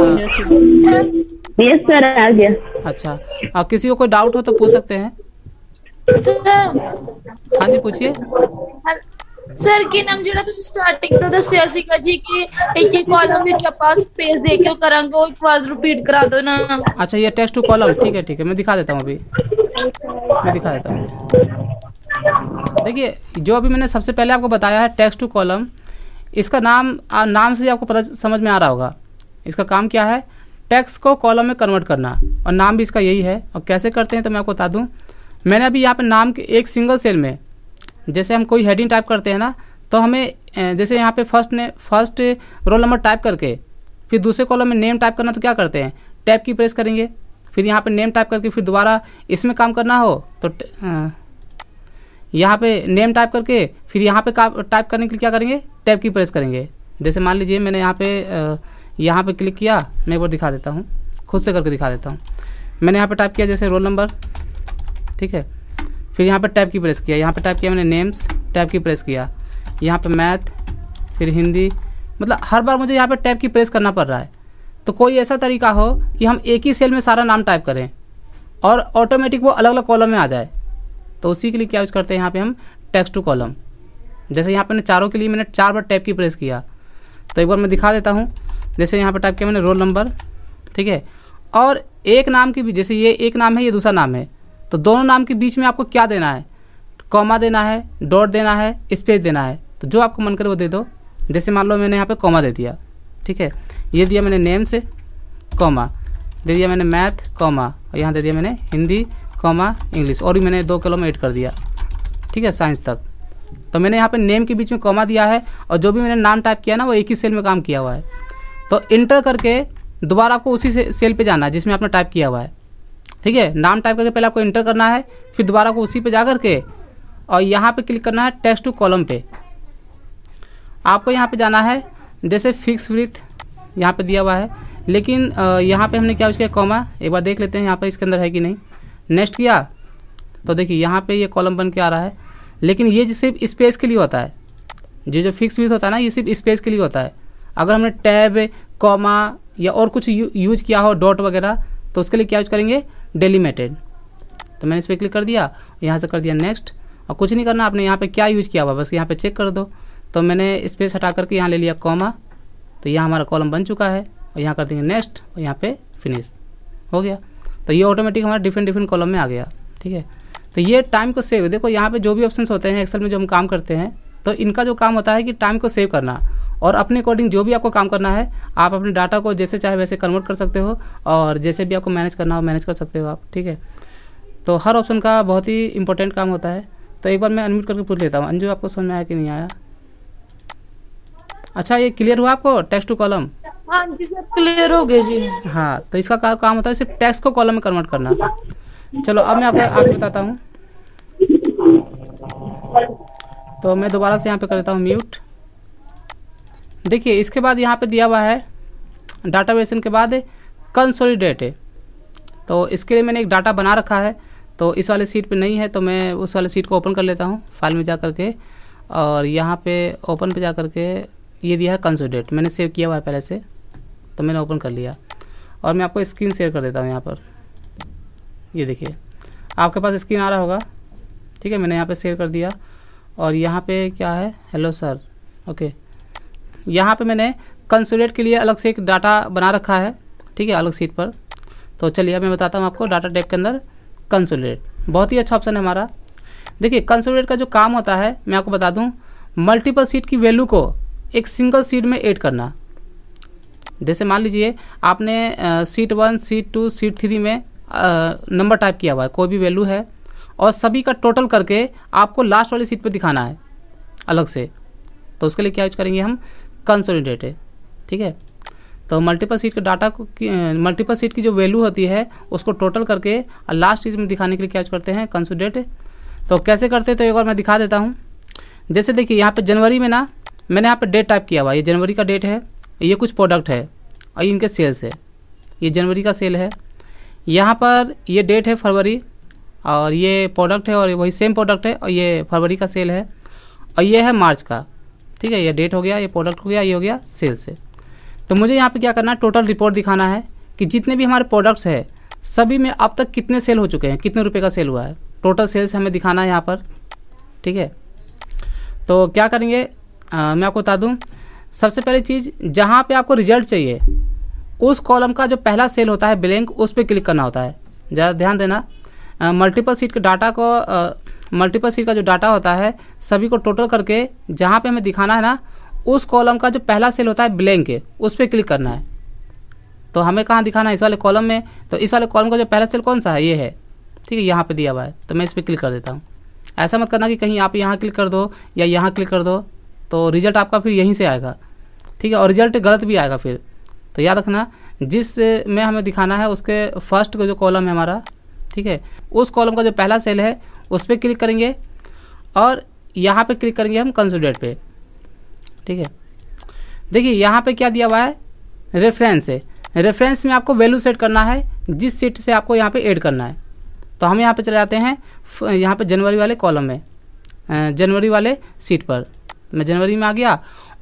[SPEAKER 1] sir yes sir आ गया अच्छा आ, किसी को कोई डाउट हो तो पूछ सकते हैं हाँ जी पूछिए हाँ, ਸਰ की नम ਜਿਹੜਾ ਤੁਸੀਂ ਸਟਾਰਟਿੰਗ ਤੋਂ ਦੱਸਿਆ ਸੀਗਾ ਜੀ ਕਿ ਇੱਕ ਇੱਕ ਕਾਲਮ ਵਿੱਚ ਆਪਾਂ ਸਪੇਸ ਦੇ ਕੇ ਕਰਾਂਗੇ ਉਹ ਇੱਕ ਵਾਰ ਰਿਪੀਟ ਕਰਾ ਦਿਓ ਨਾ ਅੱਛਾ ਇਹ ਟੈਕਸਟ ਟੂ ਕਾਲਮ ਠੀਕ ਹੈ ਠੀਕ ਹੈ ਮੈਂ ਦਿਖਾ ਦਿੰਦਾ ਹਾਂ ਅਭੀ ਮੈਂ ਦਿਖਾ ਦਿੰਦਾ ਹਾਂ देखिए जो अभी मैंने सबसे पहले आपको बताया है टेक्स्ट टू कॉलम इसका नाम आ, नाम से आपको पता समझ में आ रहा होगा इसका काम क्या है टेक्स्ट को कॉलम में कन्वर्ट करना और नाम भी इसका यही है और कैसे करते हैं तो मैं आपको बता दूं मैंने अभी यहाँ पे नाम के एक सिंगल सेल में जैसे हम कोई हेडिंग टाइप करते हैं ना तो हमें जैसे यहाँ पे फर्स्ट ने फर्स्ट रोल नंबर टाइप करके फिर दूसरे कॉलम में नेम टाइप करना तो क्या करते हैं टैप की प्रेस करेंगे फिर यहाँ पे नेम टाइप करके फिर दोबारा इसमें काम करना हो तो यहाँ पे नेम टाइप करके फिर यहाँ पे टाइप करने के लिए क्या करेंगे टैप की प्रेस करेंगे जैसे मान लीजिए मैंने यहाँ पे यहाँ पर क्लिक किया मैं एक बार दिखा देता हूँ खुद से करके दिखा देता हूँ मैंने यहाँ पर टाइप किया जैसे रोल नंबर ठीक है फिर यहाँ पर टैप की प्रेस किया यहाँ पर टाइप किया मैंने नेम्स टैप की प्रेस किया यहाँ पर मैथ फिर हिंदी मतलब हर बार मुझे यहाँ पर टैप की प्रेस करना पड़ रहा है तो कोई ऐसा तरीका हो कि हम एक ही सेल में सारा नाम टाइप करें और ऑटोमेटिक वो अलग अलग कॉलम में आ जाए तो उसी के लिए क्या यूज़ करते हैं यहाँ पे हम टेक्स्ट टू कॉलम जैसे यहाँ पे मैंने चारों के लिए मैंने चार बार टाइप की प्रेस किया तो एक बार मैं दिखा देता हूँ जैसे यहाँ पर टाइप किया मैंने रोल नंबर ठीक है और एक नाम की भी जैसे ये एक नाम है ये दूसरा नाम है तो दोनों नाम के बीच में आपको क्या देना है कॉमा देना है डॉट देना है स्पेस देना है तो जो आपको मन करे वो दे दो जैसे मान लो मैंने यहाँ पे कॉमा दे दिया ठीक है ये दिया मैंने नेम से कॉमा दे दिया मैंने मैथ कॉमा और यहाँ दे दिया मैंने हिंदी कॉमा इंग्लिश और भी मैंने दो कॉलम ऐड कर दिया ठीक है साइंस तक तो मैंने यहाँ पे नेम के बीच में कॉमा दिया है और जो भी मैंने नाम टाइप किया ना वो एक ही सेल में काम किया हुआ है तो इंटर करके दोबारा आपको उसी से, सेल पर जाना है जिसमें आपने टाइप किया हुआ है ठीक है नाम टाइप करके पहले आपको इंटर करना है फिर दोबारा को उसी पे जा करके और यहाँ पे क्लिक करना है टेक्स्ट टू कॉलम पे आपको यहाँ पे जाना है जैसे फिक्स विथ यहाँ पे दिया हुआ है लेकिन यहाँ पे हमने क्या उसके कॉमा एक बार देख लेते हैं यहाँ पर इसके अंदर है कि नहीं नेक्स्ट किया तो देखिए यहाँ पर ये कॉलम बन के आ रहा है लेकिन ये सिर्फ स्पेस के लिए होता है जो जो फिक्स विथ होता है ना ये सिर्फ स्पेस के लिए होता है अगर हमने टैब कॉमा या और कुछ यूज किया हो डॉट वगैरह तो उसके लिए क्या यूज करेंगे डेलीमेटेड तो मैंने इस पर क्लिक कर दिया यहाँ से कर दिया नेक्स्ट और कुछ नहीं करना आपने यहाँ पे क्या यूज़ किया हुआ बस यहाँ पे चेक कर दो तो मैंने स्पेस हटा करके यहाँ ले लिया कॉमा तो यहाँ हमारा कॉलम बन चुका है और यहाँ कर देंगे नेक्स्ट और यहाँ पे फिनिश हो गया तो ये ऑटोमेटिक हमारा डिफरेंट डिफरेंट कॉलम में आ गया ठीक है तो ये टाइम को सेव देखो यहाँ पर जो भी ऑप्शन होते हैं एक्सल में जो हम काम करते हैं तो इनका जो काम होता है कि टाइम को सेव करना और अपने अकॉर्डिंग जो भी आपको काम करना है आप अपने डाटा को जैसे चाहे वैसे कन्वर्ट कर सकते हो और जैसे भी आपको मैनेज करना हो मैनेज कर सकते हो आप ठीक है तो हर ऑप्शन का बहुत ही इंपॉर्टेंट काम होता है तो एक बार मैं अनम्यूट करके पूछ लेता हूँ अंजू आपको समझ में आया कि नहीं आया अच्छा ये क्लियर हुआ आपको टेक्स्ट टू कॉलम क्लियर हो गया जी हाँ तो इसका का, काम होता है सिर्फ टेक्स्ट को कॉलम में कन्वर्ट करना चलो अब मैं आपको आगे बताता हूँ तो मैं दोबारा से यहाँ पे लेता हूँ म्यूट देखिए इसके बाद यहाँ पे दिया हुआ है डाटा बेसन के बाद कंसोलिडेट तो इसके लिए मैंने एक डाटा बना रखा है तो इस वाले सीट पे नहीं है तो मैं उस वाले सीट को ओपन कर लेता हूँ फाइल में जा करके और यहाँ पे ओपन पे जा करके ये दिया है कंसोलिडेट मैंने सेव किया हुआ है पहले से तो मैंने ओपन कर लिया और मैं आपको स्क्रीन शेयर कर देता हूँ यहाँ पर ये देखिए आपके पास स्क्रीन आ रहा होगा ठीक है मैंने यहाँ पर शेयर कर दिया और यहाँ पर क्या है हेलो सर ओके यहाँ पे मैंने कंसुलेट के लिए अलग से एक डाटा बना रखा है ठीक है अलग सीट पर तो चलिए अब मैं बताता हूँ आपको डाटा टाइप के अंदर कंसुलेट बहुत ही अच्छा ऑप्शन है हमारा देखिए कंसुलेट का जो काम होता है मैं आपको बता दूँ मल्टीपल सीट की वैल्यू को एक सिंगल सीट में एड करना जैसे मान लीजिए आपने sheet one sheet two sheet three में नंबर टाइप किया हुआ है कोई भी वैल्यू है और सभी का टोटल करके आपको लास्ट वाली सीट पर दिखाना है अलग से तो उसके लिए क्या यूज करेंगे हम कंसोलिडेटेड है ठीक है तो मल्टीपल सीट के डाटा को मल्टीपल सीट की जो वैल्यू होती है उसको टोटल करके और लास्ट चीज़ में दिखाने के लिए क्या करते हैं कंसोलिडेट तो कैसे करते हैं तो एक बार मैं दिखा देता हूँ जैसे देखिए यहाँ पर जनवरी में ना मैंने यहाँ पर डेट टाइप किया हुआ ये जनवरी का डेट है ये कुछ प्रोडक्ट है और इनके सेल्स है ये जनवरी का सेल है यहाँ पर ये डेट है फरवरी और ये प्रोडक्ट है और वही सेम प्रोडक्ट है और ये फरवरी का सेल है और ये है मार्च का ठीक है ये डेट हो गया ये प्रोडक्ट हो गया ये हो गया सेल से तो मुझे यहाँ पे क्या करना है टोटल रिपोर्ट दिखाना है कि जितने भी हमारे प्रोडक्ट्स है सभी में अब तक कितने सेल हो चुके हैं कितने रुपये का सेल हुआ है टोटल सेल्स हमें दिखाना है यहाँ पर ठीक है तो क्या करेंगे आ, मैं आपको बता दूँ सबसे पहली चीज़ जहाँ पर आपको रिजल्ट चाहिए उस कॉलम का जो पहला सेल होता है ब्लैंक उस पर क्लिक करना होता है ज़्यादा ध्यान देना मल्टीपल सीट के डाटा को मल्टीपल सीट का जो डाटा होता है सभी को टोटल करके जहाँ पे हमें दिखाना है ना उस कॉलम का जो पहला सेल होता है ब्लैंक है उस पर क्लिक करना है तो हमें कहाँ दिखाना है इस वाले कॉलम में तो इस वाले कॉलम का जो पहला सेल कौन सा है ये है ठीक है यहाँ पर दिया हुआ है तो मैं इस पर क्लिक कर देता हूँ ऐसा मत करना कि कहीं आप यहाँ क्लिक कर दो या यहाँ क्लिक कर दो तो रिजल्ट आपका फिर यहीं से आएगा ठीक है और रिजल्ट गलत भी आएगा फिर तो याद रखना जिस में हमें दिखाना है उसके फर्स्ट का जो कॉलम है हमारा ठीक है उस कॉलम का जो पहला सेल है उस पर क्लिक करेंगे और यहाँ पे क्लिक करेंगे हम कंसोडेट पे ठीक है देखिए यहाँ पे क्या दिया हुआ है रेफरेंस है रेफरेंस में आपको वैल्यू सेट करना है जिस सीट से आपको यहाँ पे ऐड करना है तो हम यहाँ पे चले जाते हैं यहाँ पे जनवरी वाले कॉलम में जनवरी वाले सीट पर मैं जनवरी में आ गया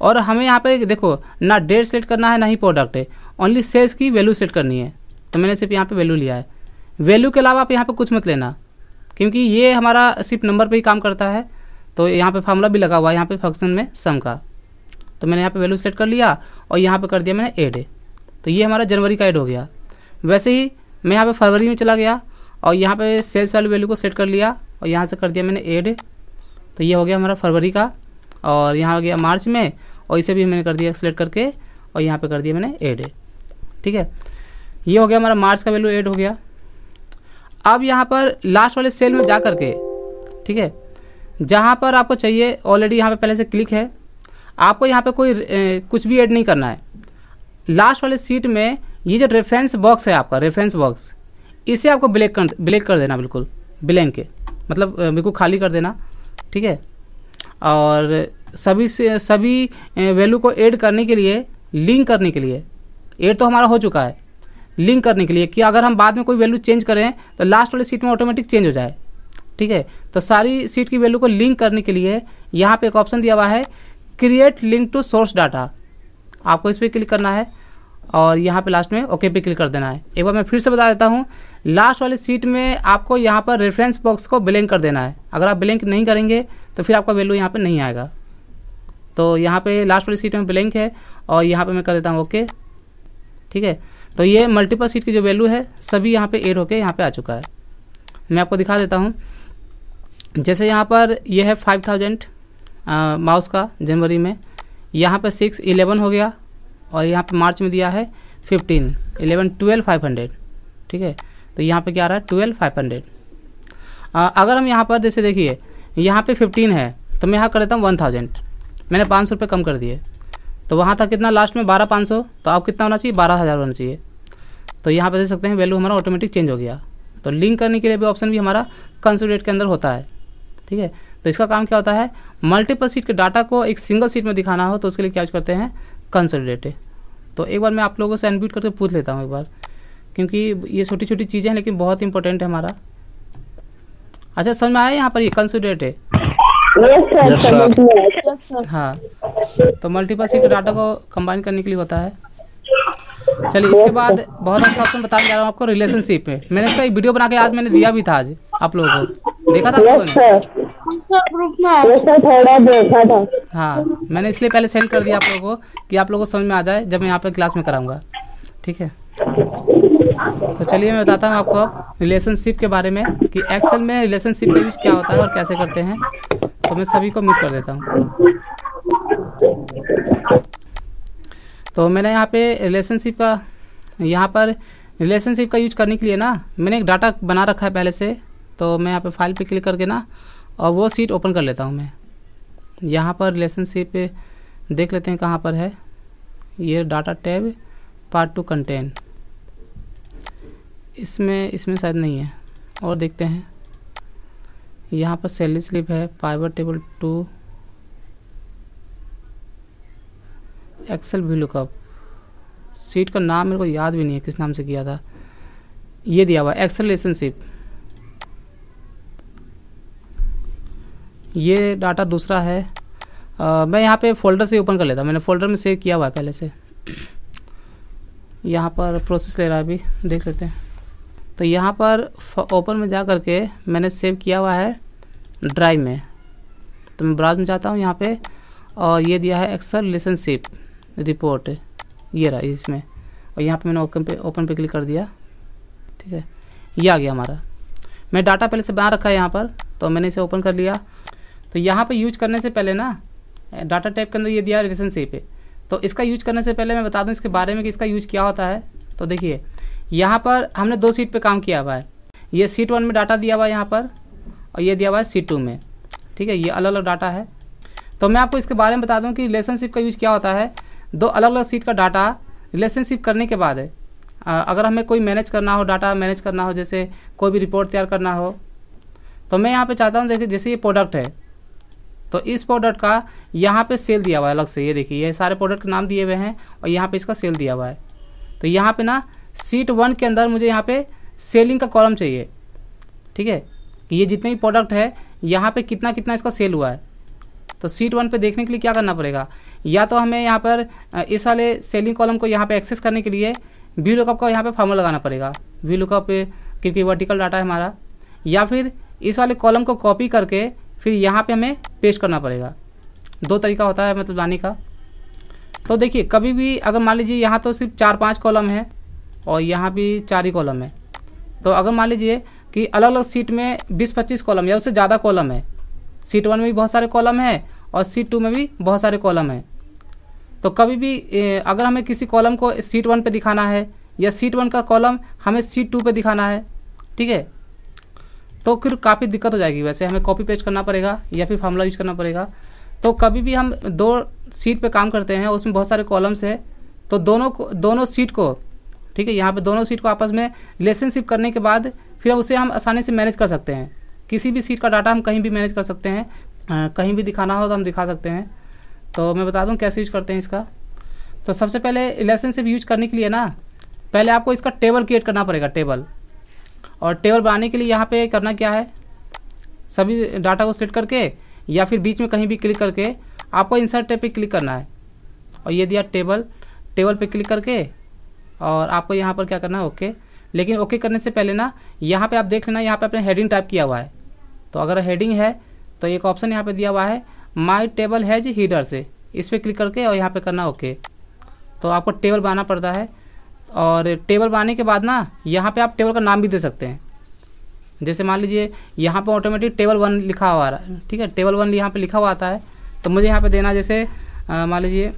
[SPEAKER 1] और हमें यहाँ पे देखो ना डेट सेट करना है ना ही प्रोडक्ट है ओनली सेल्स की वैल्यू सेट करनी है तो मैंने सिर्फ यहाँ पर वैल्यू लिया है वैल्यू के अलावा आप यहाँ पर कुछ मत लेना क्योंकि ये हमारा सिर्फ नंबर पे ही काम करता है तो यहाँ पे फार्मूला भी लगा हुआ है यहाँ पे फंक्शन में सम का तो मैंने यहाँ पे वैल्यू सेलेक्ट कर लिया और यहाँ पे कर दिया मैंने एड तो ये हमारा जनवरी का एड हो गया वैसे ही मैं यहाँ पे फरवरी में चला गया और यहाँ पे सेल्स वाली वैल्यू को सेट कर लिया और यहाँ से कर दिया मैंने एड तो ये हो गया हमारा फरवरी का और यहाँ हो गया मार्च में और इसे भी मैंने कर दिया सेलेक्ट करके और यहाँ पर कर दिया मैंने एड ठीक है ये हो गया हमारा मार्च का वैल्यू एड हो गया अब यहाँ पर लास्ट वाले सेल में जा करके ठीक है जहाँ पर आपको चाहिए ऑलरेडी यहाँ पे पहले से क्लिक है आपको यहाँ पे कोई ए, कुछ भी ऐड नहीं करना है लास्ट वाले सीट में ये जो रेफरेंस बॉक्स है आपका रेफरेंस बॉक्स इसे आपको ब्लैक कर ब्लैक कर देना बिल्कुल ब्लैंक के मतलब बिल्कुल खाली कर देना ठीक है और सभी से सभी वैल्यू को ऐड करने के लिए लिंक करने के लिए ऐड तो हमारा हो चुका है लिंक करने के लिए कि अगर हम बाद में कोई वैल्यू चेंज करें तो लास्ट वाली सीट में ऑटोमेटिक चेंज हो जाए ठीक है तो सारी सीट की वैल्यू को लिंक करने के लिए यहाँ पे एक ऑप्शन दिया हुआ है create link to source data आपको इस पर क्लिक करना है और यहाँ पे लास्ट में ओके पे क्लिक कर देना है एक बार मैं फिर से बता देता हूँ लास्ट वाली सीट में आपको यहाँ पर रेफरेंस बॉक्स को ब्लैंक कर देना है अगर आप ब्लैंक नहीं करेंगे तो फिर आपका वैल्यू यहाँ पर नहीं आएगा तो यहाँ पर लास्ट वाली सीट में ब्लैंक है और यहाँ पर मैं कर देता हूँ ओके ठीक है तो ये मल्टीपल सीट की जो वैल्यू है सभी यहाँ पे एड होके यहाँ पे आ चुका है मैं आपको दिखा देता हूँ जैसे यहाँ पर यह है फाइव थाउजेंड माउस का जनवरी में यहाँ पर सिक्स इलेवन हो गया और यहाँ पर मार्च में दिया है fifteen eleven twelve five hundred ठीक है तो यहाँ पर क्या आ रहा है ट्वेल्व फाइव हंड्रेड अगर हम यहाँ पर जैसे देखिए यहाँ पर फिफ्टीन है तो मैं यहाँ कर देता हूँ वन थाउजेंड मैंने पाँच सौ रुपये कम कर दिए तो वहाँ था कितना लास्ट में बारह पाँच सौ तो आप कितना होना चाहिए बारह हज़ार होना चाहिए तो यहाँ पर देख सकते हैं वैल्यू हमारा ऑटोमेटिक चेंज हो गया तो लिंक करने के लिए भी ऑप्शन भी हमारा कंसोलिडेट के अंदर होता है ठीक है तो इसका काम क्या होता है मल्टीपल सीट के डाटा को एक सिंगल सीट में दिखाना हो तो उसके लिए क्या करते हैं कंसोलिडेट तो एक बार मैं आप लोगों से अनब्यूट करके पूछ लेता हूँ एक बार क्योंकि ये छोटी छोटी चीज़ें हैं लेकिन बहुत इंपॉर्टेंट है हमारा अच्छा समझ में आया यहाँ पर ये कंसोलिडेट है हाँ तो मल्टीपल सीट डाटा को कंबाइन करने के लिए होता है चलिए इसके बाद बहुत अच्छा ऑप्शन बताने जा रहा हूँ आपको रिलेशनशिप है मैंने इसका एक वीडियो बना के आज मैंने दिया भी था आज आप लोगों को देखा था आपको अच्छा। अच्छा, हाँ मैंने इसलिए पहले सेंड कर दिया आप लोगों को कि आप लोगों को समझ में आ जाए जब मैं यहाँ पे क्लास में कराऊंगा ठीक है तो चलिए मैं बताता हूँ आपको अब रिलेशनशिप के बारे में कि एक्सेल में रिलेशनशिप के बीच क्या होता है और कैसे करते हैं तो मैं सभी को मीट कर देता हूँ तो मैंने यहाँ पे रिलेशनशिप का यहाँ पर रिलेशनशिप का यूज करने के लिए ना मैंने एक डाटा बना रखा है पहले से तो मैं यहाँ पे फाइल पे क्लिक करके ना और वो सीट ओपन कर लेता हूँ मैं यहाँ पर रिलेशनशिप देख लेते हैं कहाँ पर है ये data tab part two content इसमें इसमें शायद नहीं है और देखते हैं यहाँ पर सैलरी स्लिप है pivot table two excel V lookup sheet का नाम मेरे को याद भी नहीं है किस नाम से किया था ये दिया हुआ एक्सेल रिलेशनशिप ये डाटा दूसरा है आ, मैं यहाँ पे फोल्डर से ओपन कर लेता मैंने फोल्डर में सेव किया हुआ है पहले से यहाँ पर प्रोसेस ले रहा है अभी देख लेते हैं तो यहाँ पर ओपन में जा कर के मैंने सेव किया हुआ है ड्राइव में तो मैं ब्राउज में जाता हूँ यहाँ पे और ये दिया है एक्सल रिलेशनशिप रिपोर्ट ये रहा इसमें और यहाँ पे मैंने ओपन पे ओपन पे क्लिक कर दिया ठीक है ये आ गया हमारा मैं डाटा पहले से बना रखा है यहाँ पर तो मैंने इसे ओपन कर लिया तो यहाँ पर यूज करने से पहले ना डाटा टाइप के अंदर ये दिया रिलेशनशिप है तो इसका यूज करने से पहले मैं बता दूँ इसके बारे में कि इसका यूज क्या होता है तो देखिए यहाँ पर हमने दो सीट पर काम किया हुआ है ये सीट वन में डाटा दिया हुआ है यहाँ पर और ये दिया हुआ है सीट टू में ठीक है ये अलग अलग डाटा है तो मैं आपको इसके बारे में बता दूँ कि रिलेशनशिप का यूज क्या होता है दो अलग अलग सीट का डाटा रिलेशनशिप करने के बाद है अगर हमें कोई मैनेज करना हो डाटा मैनेज करना हो जैसे कोई भी रिपोर्ट तैयार करना हो तो मैं यहाँ पे चाहता हूँ देखिए जैसे ये प्रोडक्ट है तो इस प्रोडक्ट का यहाँ पे सेल दिया हुआ है अलग से ये देखिए ये सारे प्रोडक्ट के नाम दिए हुए हैं और यहाँ पे इसका सेल दिया हुआ है तो यहाँ पे ना सीट वन के अंदर मुझे यहाँ पे सेलिंग का कॉलम चाहिए ठीक है कि ये जितने भी प्रोडक्ट है यहाँ पर कितना कितना इसका सेल हुआ है तो सीट वन पर देखने के लिए क्या करना पड़ेगा या तो हमें यहाँ पर इस वाले सेलिंग कॉलम को यहाँ पर एक्सेस करने के लिए व्यू लुकअप का यहाँ पर फॉर्मूला लगाना पड़ेगा व्यू लुकअप क्योंकि वर्टिकल डाटा है हमारा या फिर इस वाले कॉलम को कॉपी करके फिर यहाँ पे हमें पेस्ट करना पड़ेगा दो तरीका होता है मतलब लाने का तो देखिए कभी भी अगर मान लीजिए यहाँ तो सिर्फ चार पाँच कॉलम है और यहाँ भी चार ही कॉलम है तो अगर मान लीजिए कि अलग अलग सीट में बीस पच्चीस कॉलम या उससे ज़्यादा कॉलम है सीट वन में भी बहुत सारे कॉलम हैं और सीट टू में भी बहुत सारे कॉलम हैं तो कभी भी अगर हमें किसी कॉलम को सीट वन पे दिखाना है या सीट वन का कॉलम हमें सीट टू पे दिखाना है ठीक है तो फिर काफ़ी दिक्कत हो जाएगी वैसे हमें कॉपी पेस्ट करना पड़ेगा या फिर फार्मूला यूज करना पड़ेगा तो कभी भी हम दो सीट पे काम करते हैं उसमें बहुत सारे कॉलम्स है तो दोनों को दोनों सीट को ठीक है यहाँ पे दोनों सीट को आपस में रिलेशनशिप करने के बाद फिर उसे हम आसानी से मैनेज कर सकते हैं किसी भी सीट का डाटा हम कहीं भी मैनेज कर सकते हैं कहीं भी दिखाना हो तो हम दिखा सकते हैं तो मैं बता दूं कैसे यूज करते हैं इसका तो सबसे पहले रिलेशनशिप यूज करने के लिए ना पहले आपको इसका टेबल क्रिएट करना पड़ेगा टेबल और टेबल बनाने के लिए यहाँ पे करना क्या है सभी डाटा को सिलेक्ट करके या फिर बीच में कहीं भी क्लिक करके आपको इंसर्ट टेप पे क्लिक करना है और ये दिया टेबल टेबल पे क्लिक करके और आपको यहाँ पर क्या करना है ओके लेकिन ओके करने से पहले ना यहाँ पे आप देख लेना यहाँ पे आपने हेडिंग टाइप किया हुआ है तो अगर हेडिंग है तो एक ऑप्शन यहाँ पे दिया हुआ है माई टेबल हैज हीडर से इस पर क्लिक करके और यहाँ पे करना ओके तो आपको टेबल बनाना पड़ता है और टेबल बनाने के बाद ना यहाँ पे आप टेबल का नाम भी दे सकते हैं जैसे मान लीजिए यहाँ पे ऑटोमेटिक टेबल वन लिखा हुआ रहा है ठीक है टेबल वन यहाँ पे लिखा हुआ आता है तो मुझे यहाँ पे देना जैसे मान लीजिए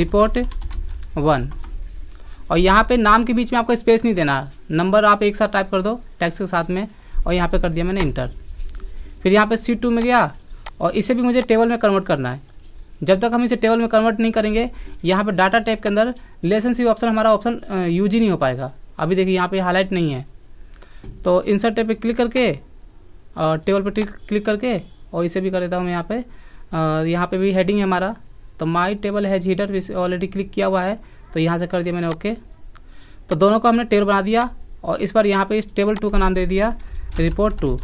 [SPEAKER 1] रिपोर्ट वन और यहाँ पे नाम के बीच में आपको स्पेस नहीं देना नंबर आप एक साथ टाइप कर दो टैक्स के साथ में और यहाँ पे कर दिया मैंने इंटर फिर यहाँ पे सीट टू में गया और इसे भी मुझे टेबल में कन्वर्ट करना है जब तक हम इसे टेबल में कन्वर्ट नहीं करेंगे यहाँ पे डाटा टाइप के अंदर रिलेशनशिप ऑप्शन हमारा ऑप्शन यूज ही नहीं हो पाएगा अभी देखिए यहाँ पे हाईलाइट नहीं है तो इंसर्ट टाइप पे क्लिक करके और टेबल पर क्लिक करके और इसे भी कर देता हूँ यहाँ पर यहाँ पर भी हेडिंग है हमारा तो माई टेबल हैज हीटर इसे ऑलरेडी क्लिक किया हुआ है तो यहाँ से कर दिया मैंने ओके तो दोनों को हमने टेबल बना दिया और इस बार यहाँ पे इस टेबल टू का नाम दे दिया रिपोर्ट टू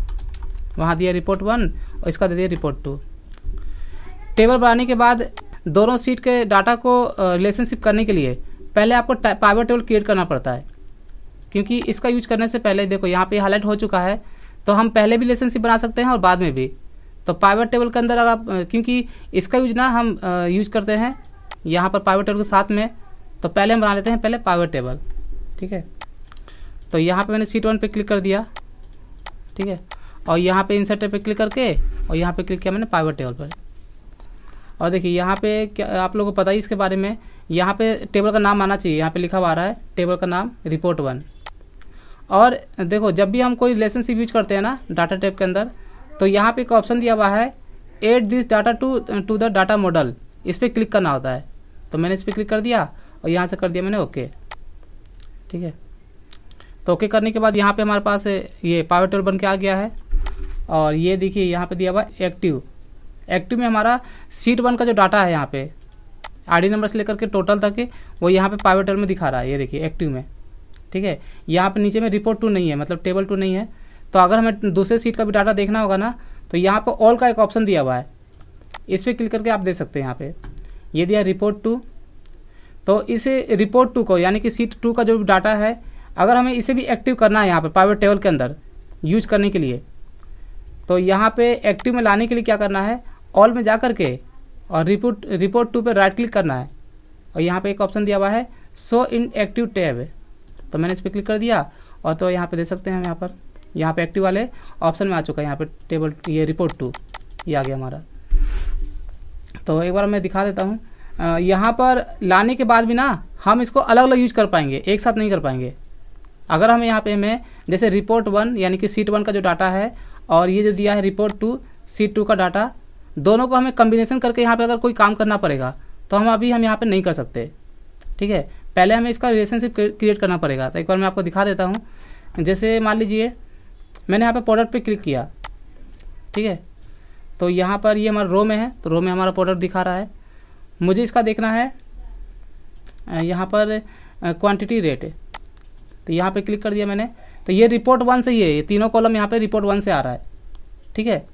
[SPEAKER 1] वहाँ दिया रिपोर्ट वन और इसका दे दिया रिपोर्ट टू टेबल बनाने के बाद दोनों सीट के डाटा को रिलेशनशिप करने के लिए पहले आपको पावर टेबल क्रिएट करना पड़ता है क्योंकि इसका यूज करने से पहले देखो यहाँ पे हाईलाइट हो चुका है तो हम पहले भी रिलेशनशिप बना सकते हैं और बाद में भी तो पावर टेबल के अंदर अगर आप क्योंकि इसका यूज ना हम यूज करते हैं यहाँ पर पावर टेबल के साथ में तो पहले हम बना लेते हैं पहले पावर टेबल ठीक है तो यहाँ पर मैंने सीट वन पर क्लिक कर दिया ठीक है और यहाँ पे इंसर्ट पे क्लिक करके और यहाँ पे क्लिक किया मैंने पावर टेबल पर और देखिए यहाँ पे क्या आप लोगों को पता ही इसके बारे में यहाँ पे टेबल का नाम आना चाहिए यहाँ पे लिखा हुआ आ रहा है टेबल का नाम रिपोर्ट वन और देखो जब भी हम कोई रिलेशनशिप यूज करते हैं ना डाटा टेप के अंदर तो यहाँ पर एक ऑप्शन दिया हुआ है add this data to to the data model इस पर क्लिक करना होता है तो मैंने इस पर क्लिक कर दिया और यहाँ से कर दिया मैंने ओके ठीक है तो ओके करने के बाद यहाँ पे हमारे पास ये पावर टेबल बन के आ गया है और ये देखिए यहाँ पे दिया हुआ एक्टिव एक्टिव में हमारा सीट वन का जो डाटा है यहाँ पे आईडी नंबर से लेकर के टोटल तक के वो यहाँ पे पावेटर में दिखा रहा है ये देखिए एक्टिव में ठीक है यहाँ पे नीचे में रिपोर्ट टू नहीं है मतलब टेबल टू नहीं है तो अगर हमें दूसरे सीट का भी डाटा देखना होगा ना तो यहाँ पर ऑल का एक ऑप्शन दिया हुआ है इस पर क्लिक करके आप देख सकते हैं यहाँ पर ये दिया रिपोर्ट टू तो इस रिपोर्ट टू को यानी कि सीट टू का जो डाटा है अगर हमें इसे भी एक्टिव करना है यहाँ पर पावर टेबल के अंदर यूज करने के लिए तो यहाँ पे एक्टिव में लाने के लिए क्या करना है ऑल में जा कर के और रिपोर्ट रिपोर्ट टू पे राइट क्लिक करना है और यहाँ पे एक ऑप्शन दिया हुआ है सो इन एक्टिव टैब तो मैंने इस पर क्लिक कर दिया और तो यहाँ पे दे सकते हैं हम यहाँ पर यहाँ पे एक्टिव वाले ऑप्शन में आ चुका है यहाँ पे टेबल ये रिपोर्ट टू ये आ गया हमारा तो एक बार मैं दिखा देता हूँ यहाँ पर लाने के बाद भी ना हम इसको अलग अलग यूज कर पाएंगे एक साथ नहीं कर पाएंगे अगर हम यहाँ पे हमें जैसे रिपोर्ट वन यानी कि सीट वन का जो डाटा है और ये जो दिया है रिपोर्ट टू सी टू का डाटा दोनों को हमें कम्बिनेशन करके यहाँ पे अगर कोई काम करना पड़ेगा तो हम अभी हम यहाँ पे नहीं कर सकते ठीक है पहले हमें इसका रिलेशनशिप क्रिएट करना पड़ेगा तो एक बार मैं आपको दिखा देता हूँ जैसे मान लीजिए मैंने यहाँ पर प्रोडक्ट पर क्लिक किया ठीक है तो यहाँ पर ये हमारा रो में है तो रो में हमारा प्रोडक्ट दिखा रहा है मुझे इसका देखना है यहाँ पर क्वांटिटी रेट तो यहाँ पे क्लिक कर दिया मैंने तो ये रिपोर्ट वन से ही है ये तीनों कॉलम यहाँ पे रिपोर्ट वन से आ रहा है ठीक है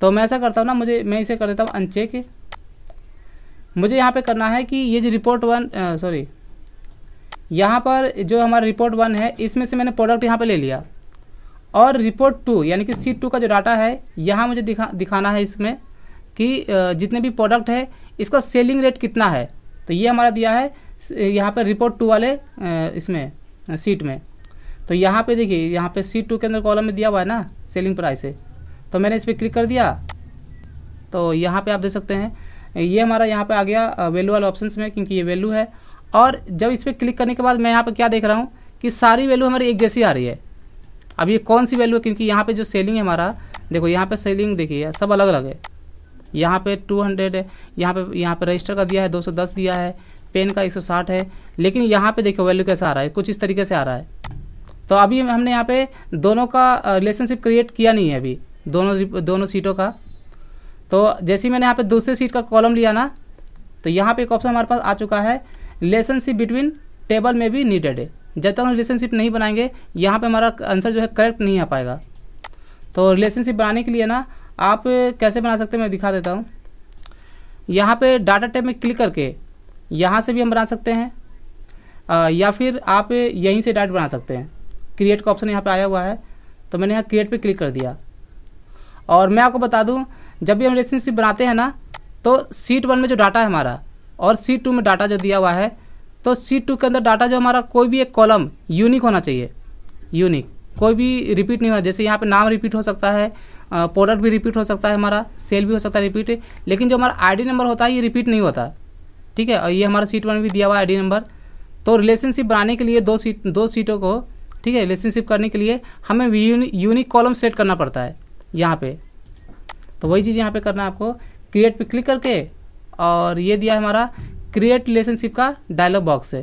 [SPEAKER 1] तो मैं ऐसा करता हूँ ना मुझे मैं इसे कर देता हूँ अनचेक मुझे यहाँ पे करना है कि ये जो रिपोर्ट वन सॉरी यहाँ पर जो हमारा रिपोर्ट वन है इसमें से मैंने प्रोडक्ट यहाँ पर ले लिया और रिपोर्ट टू यानी कि सीट टू का जो डाटा है यहाँ मुझे दिखा दिखाना है इसमें कि जितने भी प्रोडक्ट है इसका सेलिंग रेट कितना है तो ये हमारा दिया है यहाँ पर रिपोर्ट टू वाले इसमें सीट में तो यहाँ पे देखिए यहाँ पे सी टू के अंदर कॉलम में दिया हुआ है ना सेलिंग प्राइस है तो मैंने इस पर क्लिक कर दिया तो यहाँ पे आप देख सकते हैं ये हमारा यहाँ पे आ गया वैल्यू वाले ऑप्शन में क्योंकि ये वैल्यू है और जब इस पर क्लिक करने के बाद मैं यहाँ पर क्या देख रहा हूँ कि सारी वैल्यू हमारी एक जैसी आ रही है अब ये कौन सी वैल्यू है क्योंकि यहाँ पर जो सेलिंग है हमारा देखो यहाँ पर सेलिंग देखिए सब अलग अलग है यहाँ पे 200 है यहाँ पर यहाँ पर रजिस्टर का दिया है 210 दिया है पेन का 160 है लेकिन यहाँ पे देखो वैल्यू कैसा आ रहा है कुछ इस तरीके से आ रहा है तो अभी हमने यहाँ पे दोनों का रिलेशनशिप क्रिएट किया नहीं है अभी दोनों दोनों सीटों का तो जैसे मैंने यहाँ पे दूसरे सीट का कॉलम लिया ना तो यहाँ पे एक ऑप्शन हमारे पास आ चुका है रिलेशनशिप बिटवीन टेबल में भी नीडेड है जब तक हम रिलेशनशिप नहीं बनाएंगे यहाँ पे हमारा आंसर जो है करेक्ट नहीं आ पाएगा तो रिलेशनशिप बनाने के लिए ना आप कैसे बना सकते हैं मैं दिखा देता हूँ यहाँ पर डाटा टेप में क्लिक करके यहाँ से भी हम बना सकते हैं या फिर आप यहीं से डाट बना सकते हैं क्रिएट का ऑप्शन यहाँ पे आया हुआ है तो मैंने यहाँ क्रिएट पे क्लिक कर दिया और मैं आपको बता दूँ जब भी हम रिलेशनशिप बनाते हैं ना तो सीट वन में जो डाटा है हमारा और सीट टू में डाटा जो दिया हुआ है तो सीट टू के अंदर डाटा जो हमारा कोई भी एक कॉलम यूनिक होना चाहिए यूनिक कोई भी रिपीट नहीं होना जैसे यहाँ पर नाम रिपीट हो सकता है प्रोडक्ट भी रिपीट हो सकता है हमारा सेल भी हो सकता है रिपीट लेकिन जो हमारा आई नंबर होता है ये रिपीट नहीं होता ठीक है और ये हमारा सीट वन भी दिया हुआ है आईडी नंबर तो रिलेशनशिप बनाने के लिए दो सीट दो सीटों को ठीक है रिलेशनशिप करने के लिए हमें यूनि, यूनिक कॉलम सेट करना पड़ता है यहाँ पे तो वही चीज़ यहाँ पे करना है आपको क्रिएट पे क्लिक करके और ये दिया है हमारा क्रिएट रिलेशनशिप का डायलॉग बॉक्स है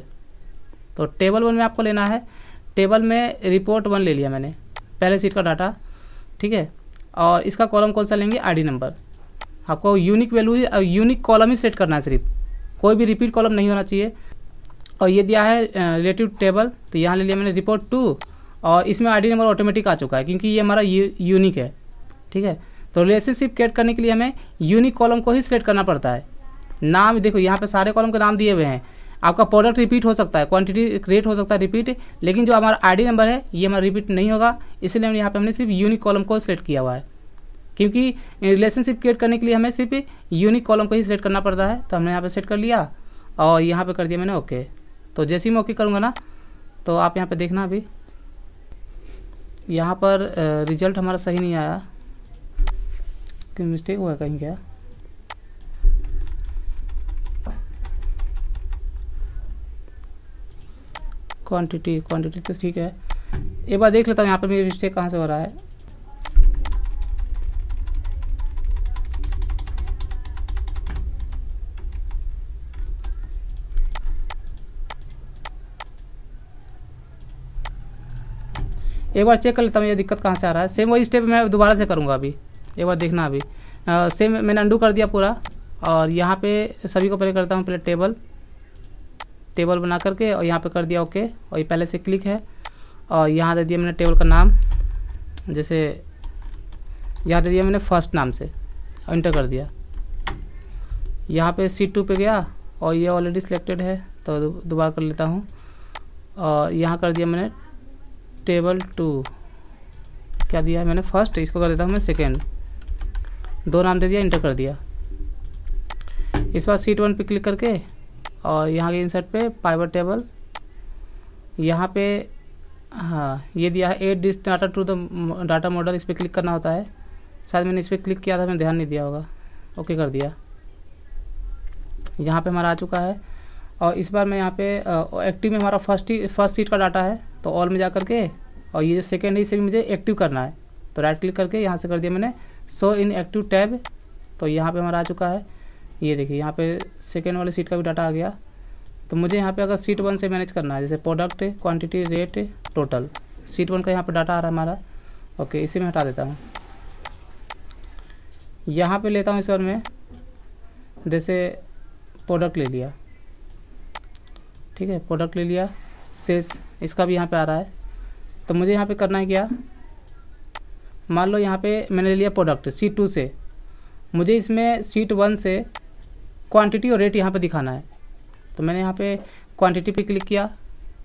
[SPEAKER 1] तो टेबल वन में आपको लेना है टेबल में रिपोर्ट वन ले लिया मैंने पहले सीट का डाटा ठीक है और इसका कॉलम कौन सा लेंगे आई नंबर आपको यूनिक वैल्यू यूनिक कॉलम ही सेट करना है सिर्फ कोई भी रिपीट कॉलम नहीं होना चाहिए और ये दिया है रिलेटिव टेबल तो यहाँ ले लिया मैंने रिपोर्ट टू और इसमें आईडी नंबर ऑटोमेटिक आ चुका है क्योंकि ये हमारा यू, यूनिक है ठीक है तो रिलेशनशिप क्रिएट करने के लिए हमें यूनिक कॉलम को ही सिलेक्ट करना पड़ता है नाम देखो यहाँ पे सारे कॉलम के नाम दिए हुए हैं आपका प्रोडक्ट रिपीट हो सकता है क्वांटिटी क्रिएट हो सकता है रिपीट लेकिन जो हमारा आईडी नंबर है ये हमारा रिपीट नहीं होगा इसलिए हम यहाँ पे हमने सिर्फ यूनिक कॉलम को सिलेक्ट किया हुआ है क्योंकि रिलेशनशिप क्रिएट करने के लिए हमें सिर्फ यूनिक कॉलम को ही सिलेक्ट करना पड़ता है तो हमने यहाँ पर सेट कर लिया और यहाँ पर कर दिया मैंने ओके तो जैसे ही मैं ओके करूँगा ना तो आप यहाँ पे देखना अभी यहाँ पर रिजल्ट हमारा सही नहीं आया कि मिस्टेक हुआ कहीं क्या क्वांटिटी क्वांटिटी तो ठीक है एक बार देख लेता हूँ यहाँ पर मेरी मिस्टेक कहाँ से हो रहा है एक बार चेक कर लेता हूँ ये दिक्कत कहाँ से आ रहा है सेम वही स्टेप मैं दोबारा से करूँगा अभी एक बार देखना अभी सेम मैंने अंडू कर दिया पूरा और यहाँ पे सभी को पहले करता हूँ पहले टेबल टेबल बना करके और यहाँ पे कर दिया ओके और ये पहले से क्लिक है और यहाँ दे दिया मैंने टेबल का नाम जैसे यहाँ दे दिया मैंने फर्स्ट नाम से और इंटर कर दिया यहाँ पर सी टू पर गया और ये ऑलरेडी सिलेक्टेड है तो दोबारा कर लेता हूँ और यहाँ कर दिया मैंने टेबल टू क्या दिया है मैंने फर्स्ट इसको कर देता हूँ मैं सेकेंड दो नाम दे दिया इंटर कर दिया इस बार सीट वन पे क्लिक करके और यहाँ के इंसर्ट पे पाइवर टेबल यहाँ पे हाँ ये दिया है add this data to the data model इस पर क्लिक करना होता है शायद मैंने इस पर क्लिक किया था मैंने ध्यान नहीं दिया होगा ओके कर दिया यहाँ पे हमारा आ चुका है और इस बार मैं यहाँ पे एक्टिव में हमारा फर्स्ट ही फर्स्ट सीट का डाटा है तो ऑल में जा करके और ये जो सेकेंड है इसे भी मुझे एक्टिव करना है तो राइट क्लिक करके यहाँ से कर दिया मैंने सो इन एक्टिव टैब तो यहाँ पे हमारा आ चुका है ये देखिए यहाँ पे सेकेंड वाले सीट का भी डाटा आ गया तो मुझे यहाँ पर अगर सीट वन से मैनेज करना है जैसे product quantity rate total sheet one का यहाँ पर डाटा आ रहा है हमारा ओके इसे मैं हटा देता हूँ यहाँ पे लेता हूँ इस बार मैं जैसे प्रोडक्ट ले लिया ठीक है प्रोडक्ट ले लिया सेस इसका भी यहाँ पे आ रहा है तो मुझे यहाँ पे करना है क्या मान लो यहाँ पे मैंने लिया प्रोडक्ट सीट टू से मुझे इसमें सीट वन से क्वांटिटी और रेट यहाँ पे दिखाना है तो मैंने यहाँ पे क्वांटिटी पे क्लिक किया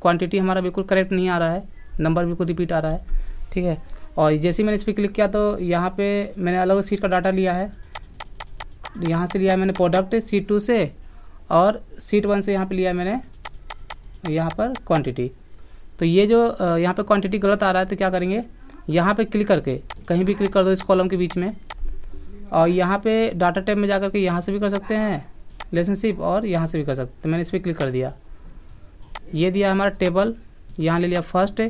[SPEAKER 1] क्वांटिटी हमारा बिल्कुल करेक्ट नहीं आ रहा है नंबर बिल्कुल रिपीट आ रहा है ठीक है और जैसे ही मैंने इस पर क्लिक किया तो यहाँ पर मैंने अलग अलग सीट का डाटा लिया है यहाँ से लिया मैंने प्रोडक्ट सीट टू से और सीट वन से यहाँ पर लिया है मैंने यहाँ पर क्वांटिटी तो ये जो यहाँ पे क्वांटिटी गलत आ रहा है तो क्या करेंगे यहाँ पे क्लिक करके कहीं भी क्लिक कर दो इस कॉलम के बीच में और यहाँ पे डाटा टैब में जा कर के यहाँ से भी कर सकते हैं रिलेशनशिप और यहाँ से भी कर सकते हैं तो मैंने इस पर क्लिक कर दिया ये दिया हमारा टेबल यहाँ ले लिया फर्स्ट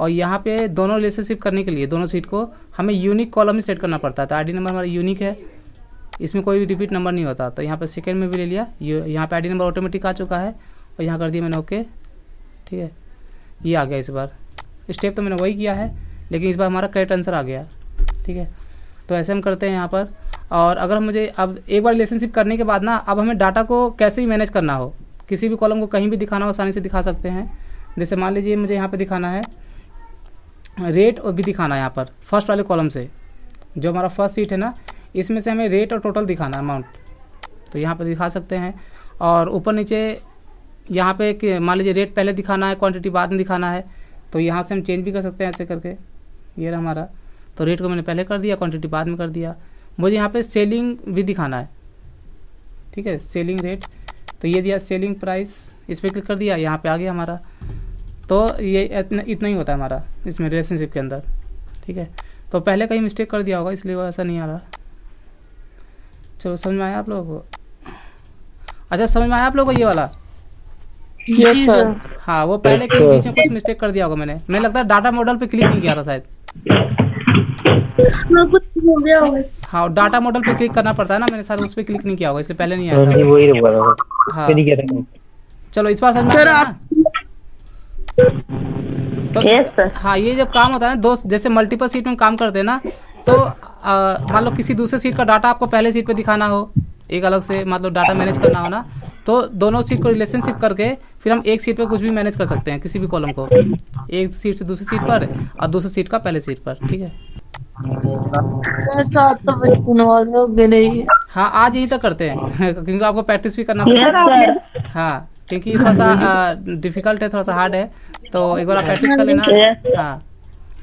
[SPEAKER 1] और यहाँ पे दोनों रिलेशनशिप करने के लिए दोनों सीट को हमें यूनिक कॉलम ही सेट करना पड़ता है तो आईडी नंबर हमारा यूनिक है इसमें कोई भी रिपीट नंबर नहीं होता तो यहाँ पर सेकेंड में भी ले लिया यहाँ पे आईडी नंबर ऑटोमेटिक आ चुका है और यहाँ कर दिया मैंने ओके ठीक है ये आ गया इस बार स्टेप तो मैंने वही किया है लेकिन इस बार हमारा करेक्ट आंसर आ गया ठीक है तो ऐसे हम करते हैं यहाँ पर और अगर मुझे अब एक बार रिलेशनशिप करने के बाद ना अब हमें डाटा को कैसे भी मैनेज करना हो किसी भी कॉलम को कहीं भी दिखाना हो आसानी से दिखा सकते हैं जैसे मान लीजिए मुझे यहाँ पर दिखाना है रेट और भी दिखाना है यहाँ पर फर्स्ट वाले कॉलम से जो हमारा फर्स्ट सीट है ना इसमें से हमें रेट और टोटल दिखाना है अमाउंट तो यहाँ पर दिखा सकते हैं और ऊपर नीचे यहाँ पे मान लीजिए रेट पहले दिखाना है क्वांटिटी बाद में दिखाना है तो यहाँ से हम चेंज भी कर सकते हैं ऐसे करके ये रहा हमारा तो रेट को मैंने पहले कर दिया क्वांटिटी बाद में कर दिया मुझे यहाँ पे सेलिंग भी दिखाना है ठीक है सेलिंग रेट तो ये दिया सेलिंग प्राइस इस पर क्लिक कर दिया यहाँ पर आ गया हमारा तो ये इतना, इतना ही होता है हमारा इसमें रिलेशनशिप के अंदर ठीक है तो पहले कहीं मिस्टेक कर दिया होगा इसलिए वो ऐसा नहीं आ रहा चलो समझ में आया आप लोगों को अच्छा समझ में आया आप लोगों को ये वाला yes, हाँ वो पहले के बीच में कुछ मिस्टेक कर दिया होगा मैंने मैं लगता है डाटा मॉडल पे क्लिक नहीं किया था शायद हाँ डाटा मॉडल हाँ, पे क्लिक करना पड़ता है ना मैंने शायद उस पर क्लिक नहीं किया होगा इसलिए पहले नहीं आया हाँ, था हाँ चलो इस बार सर तो yes, हाँ ये जब काम होता है ना दोस्त जैसे मल्टीपल सीट में काम करते हैं ना तो मान लो किसी दूसरे सीट का डाटा आपको पहले सीट पे दिखाना हो एक अलग से मतलब डाटा मैनेज करना हो ना तो दोनों सीट को रिलेशनशिप करके फिर हम एक सीट पर कुछ भी मैनेज कर सकते हैं किसी भी कॉलम को एक सीट से दूसरी सीट पर और दूसरी सीट का पहले सीट पर ठीक है तो हाँ आज यही तक करते हैं क्योंकि आपको प्रैक्टिस भी करना पड़ेगा हाँ क्योंकि थोड़ा सा डिफिकल्ट है थोड़ा सा हार्ड है तो एक बार आप प्रैक्टिस कर लेना हाँ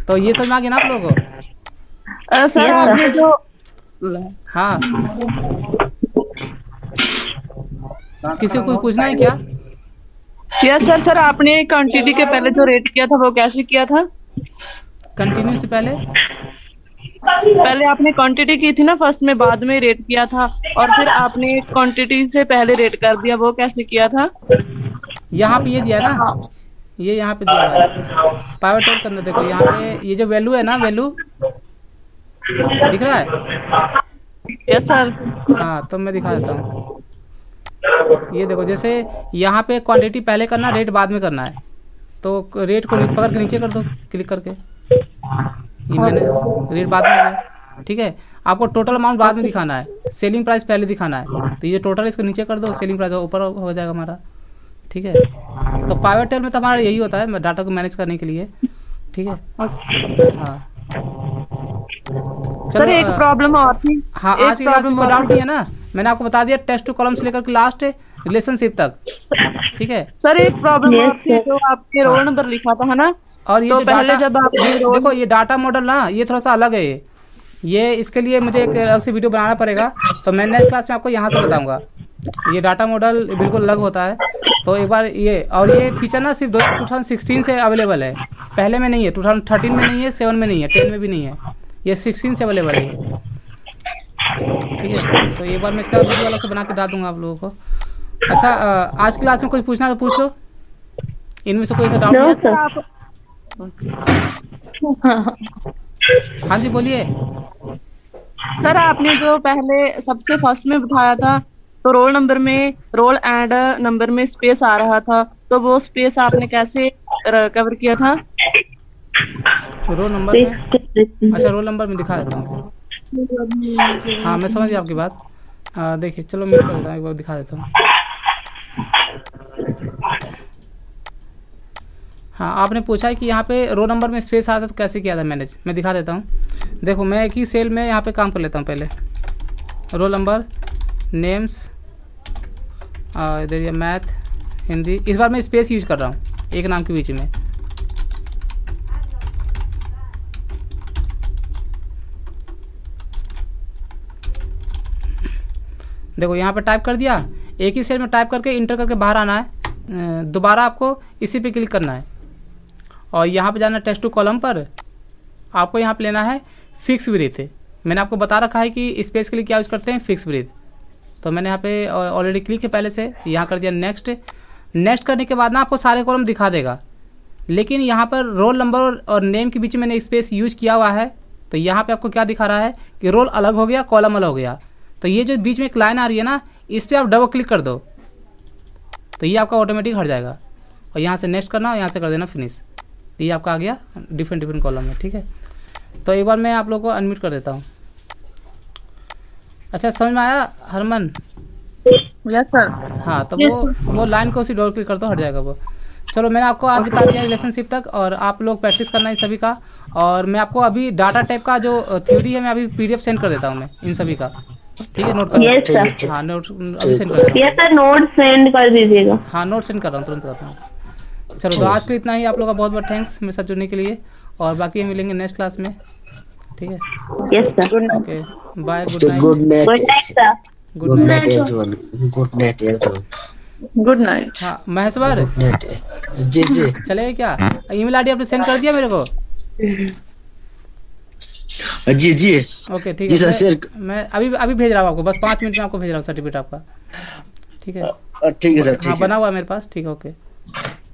[SPEAKER 1] तो ये समझ आ गया ना आप लोगों को सर आपने जो हाँ किसी को कुछ पूछना है क्या यस सर सर आपने क्वांटिटी के पहले जो रेट किया था वो कैसे किया था कंटिन्यू से पहले पहले आपने क्वांटिटी की थी ना फर्स्ट में बाद में रेट किया था और फिर आपने क्वांटिटी से पहले रेट कर दिया वो कैसे किया था यहाँ पे ये दिया ना हाँ। ये यहाँ पे दिया है पावर टेल करना देखो यहाँ पे ये जो वैल्यू है ना वैल्यू दिख रहा है यस सर हाँ तो मैं दिखा देता हूँ ये देखो जैसे यहाँ पे क्वांटिटी पहले करना रेट बाद में करना है तो रेट को पकड़ के नीचे कर दो क्लिक करके ये मैंने रेट बाद में ठीक है आपको टोटल अमाउंट बाद में दिखाना है सेलिंग प्राइस पहले दिखाना है तो ये टोटल इसको नीचे कर दो सेलिंग प्राइस ऊपर हो जाएगा हमारा ठीक है तो पावर टेल में तो हमारा यही होता है डाटा को मैनेज करने के लिए ठीक है हाँ चलो एक प्रॉब्लम और थी हाँ आज की क्लास में डाउट है ना मैंने आपको बता दिया टेस्ट टू कॉलम से लेकर लास्ट रिलेशनशिप तक ठीक है सर एक प्रॉब्लम yes, और थी जो आपने हाँ। रोल नंबर लिखा था है ना और ये तो पहले जब आप देखो ये डाटा मॉडल ना ये थोड़ा सा अलग है ये इसके लिए मुझे एक अलग से वीडियो बनाना पड़ेगा तो मैं नेक्स्ट क्लास में आपको यहाँ से बताऊंगा ये डाटा मॉडल बिल्कुल अलग होता है तो एक बार ये और ये फीचर ना सिर्फ टू थाउजेंड सिक्सटीन से अवेलेबल है पहले में नहीं है टू थाउजेंड थर्टीन में नहीं है सेवन में नहीं है टेन में भी नहीं है ये सिक्सटीन से अवेलेबल है ठीक है तो एक बार मैं इसका वीडियो अलग से बना के डाल दूंगा आप लोगों को अच्छा आज की क्लास में कोई पूछना तो पूछ लो इनमें से कोई सा डाउट हाँ जी बोलिए सर आपने जो पहले सबसे फर्स्ट में बताया था तो रोल नंबर में रोल एंड नंबर में स्पेस आ रहा था तो वो स्पेस आपने कैसे कवर किया था रोल तो नंबर अच्छा रोल नंबर में दिखा देता हूँ हाँ मैं समझ गया आपकी बात देखिए चलो मैं एक बार दिखा देता हूँ हाँ आपने पूछा है कि यहाँ पे रो नंबर में स्पेस आता तो कैसे किया था मैनेज मैं दिखा देता हूँ देखो मैं एक ही सेल में यहाँ पे काम कर लेता हूँ पहले रोल नंबर नेम्स इधर मैथ हिंदी इस बार मैं स्पेस यूज कर रहा हूँ एक नाम के बीच में देखो यहाँ पर टाइप कर दिया एक ही सेल में टाइप करके इंटर करके बाहर आना है दोबारा आपको इसी पे क्लिक करना है और यहाँ पे जाना है टू कॉलम पर आपको यहाँ पे लेना है फिक्स ब्रीथ मैंने आपको बता रखा है कि स्पेस के लिए क्या यूज़ करते हैं फिक्स ब्रिथ तो मैंने यहाँ पे ऑलरेडी क्लिक है पहले से यहाँ कर दिया नेक्स्ट नेक्स्ट करने के बाद ना आपको सारे कॉलम दिखा देगा लेकिन यहाँ पर रोल नंबर और नेम के बीच मैंने स्पेस यूज किया हुआ है तो यहाँ पे आपको क्या दिखा रहा है कि रोल अलग हो गया कॉलम अलग हो गया तो ये जो बीच में एक लाइन आ रही है ना इस पर आप डबल क्लिक कर दो तो ये आपका ऑटोमेटिक हट जाएगा और यहाँ से नेक्स्ट करना और यहाँ से कर देना फिनिश तो ये आपका आ गया डिफरेंट डिफरेंट कॉलम में ठीक है तो एक बार मैं आप लोग को अनमिट कर देता हूँ अच्छा समझ में आया हरमन यस सर हाँ तो yes, वो वो लाइन को उसी डबल क्लिक कर दो हट जाएगा वो चलो मैंने आपको आज बता दिया रिलेशनशिप तक और आप लोग प्रैक्टिस करना है सभी का और मैं आपको अभी डाटा टाइप का जो थ्योरी है मैं अभी पीडीएफ सेंड कर देता हूँ मैं इन सभी का ठीक है नोट कर यस सर हां नोट अभी सेंड कर यस सर नोट सेंड कर दीजिएगा हां नोट सेंड कर रहा हूं तुरंत करता हूं चलो तो आज के लिए इतना ही आप लोगों का बहुत बहुत थैंक्स मेरे साथ जुड़ने के लिए और बाकी मिलेंगे नेक्स्ट क्लास में ठीक है yes sir good night okay bye good night good night good night sir good night everyone good night everyone good night हां महेश्वर जी जी चलेगा क्या ईमेल आईडी आपने सेंड कर दिया मेरे को हाँ, जी जी ओके ठीक है सर मैं अभी अभी भेज रहा हूँ आपको बस पाँच मिनट में आपको भेज रहा हूँ सर्टिफिकेट आपका ठीक है ठीक है हाँ, सर हाँ बना हुआ मेरे पास ठीक है ओके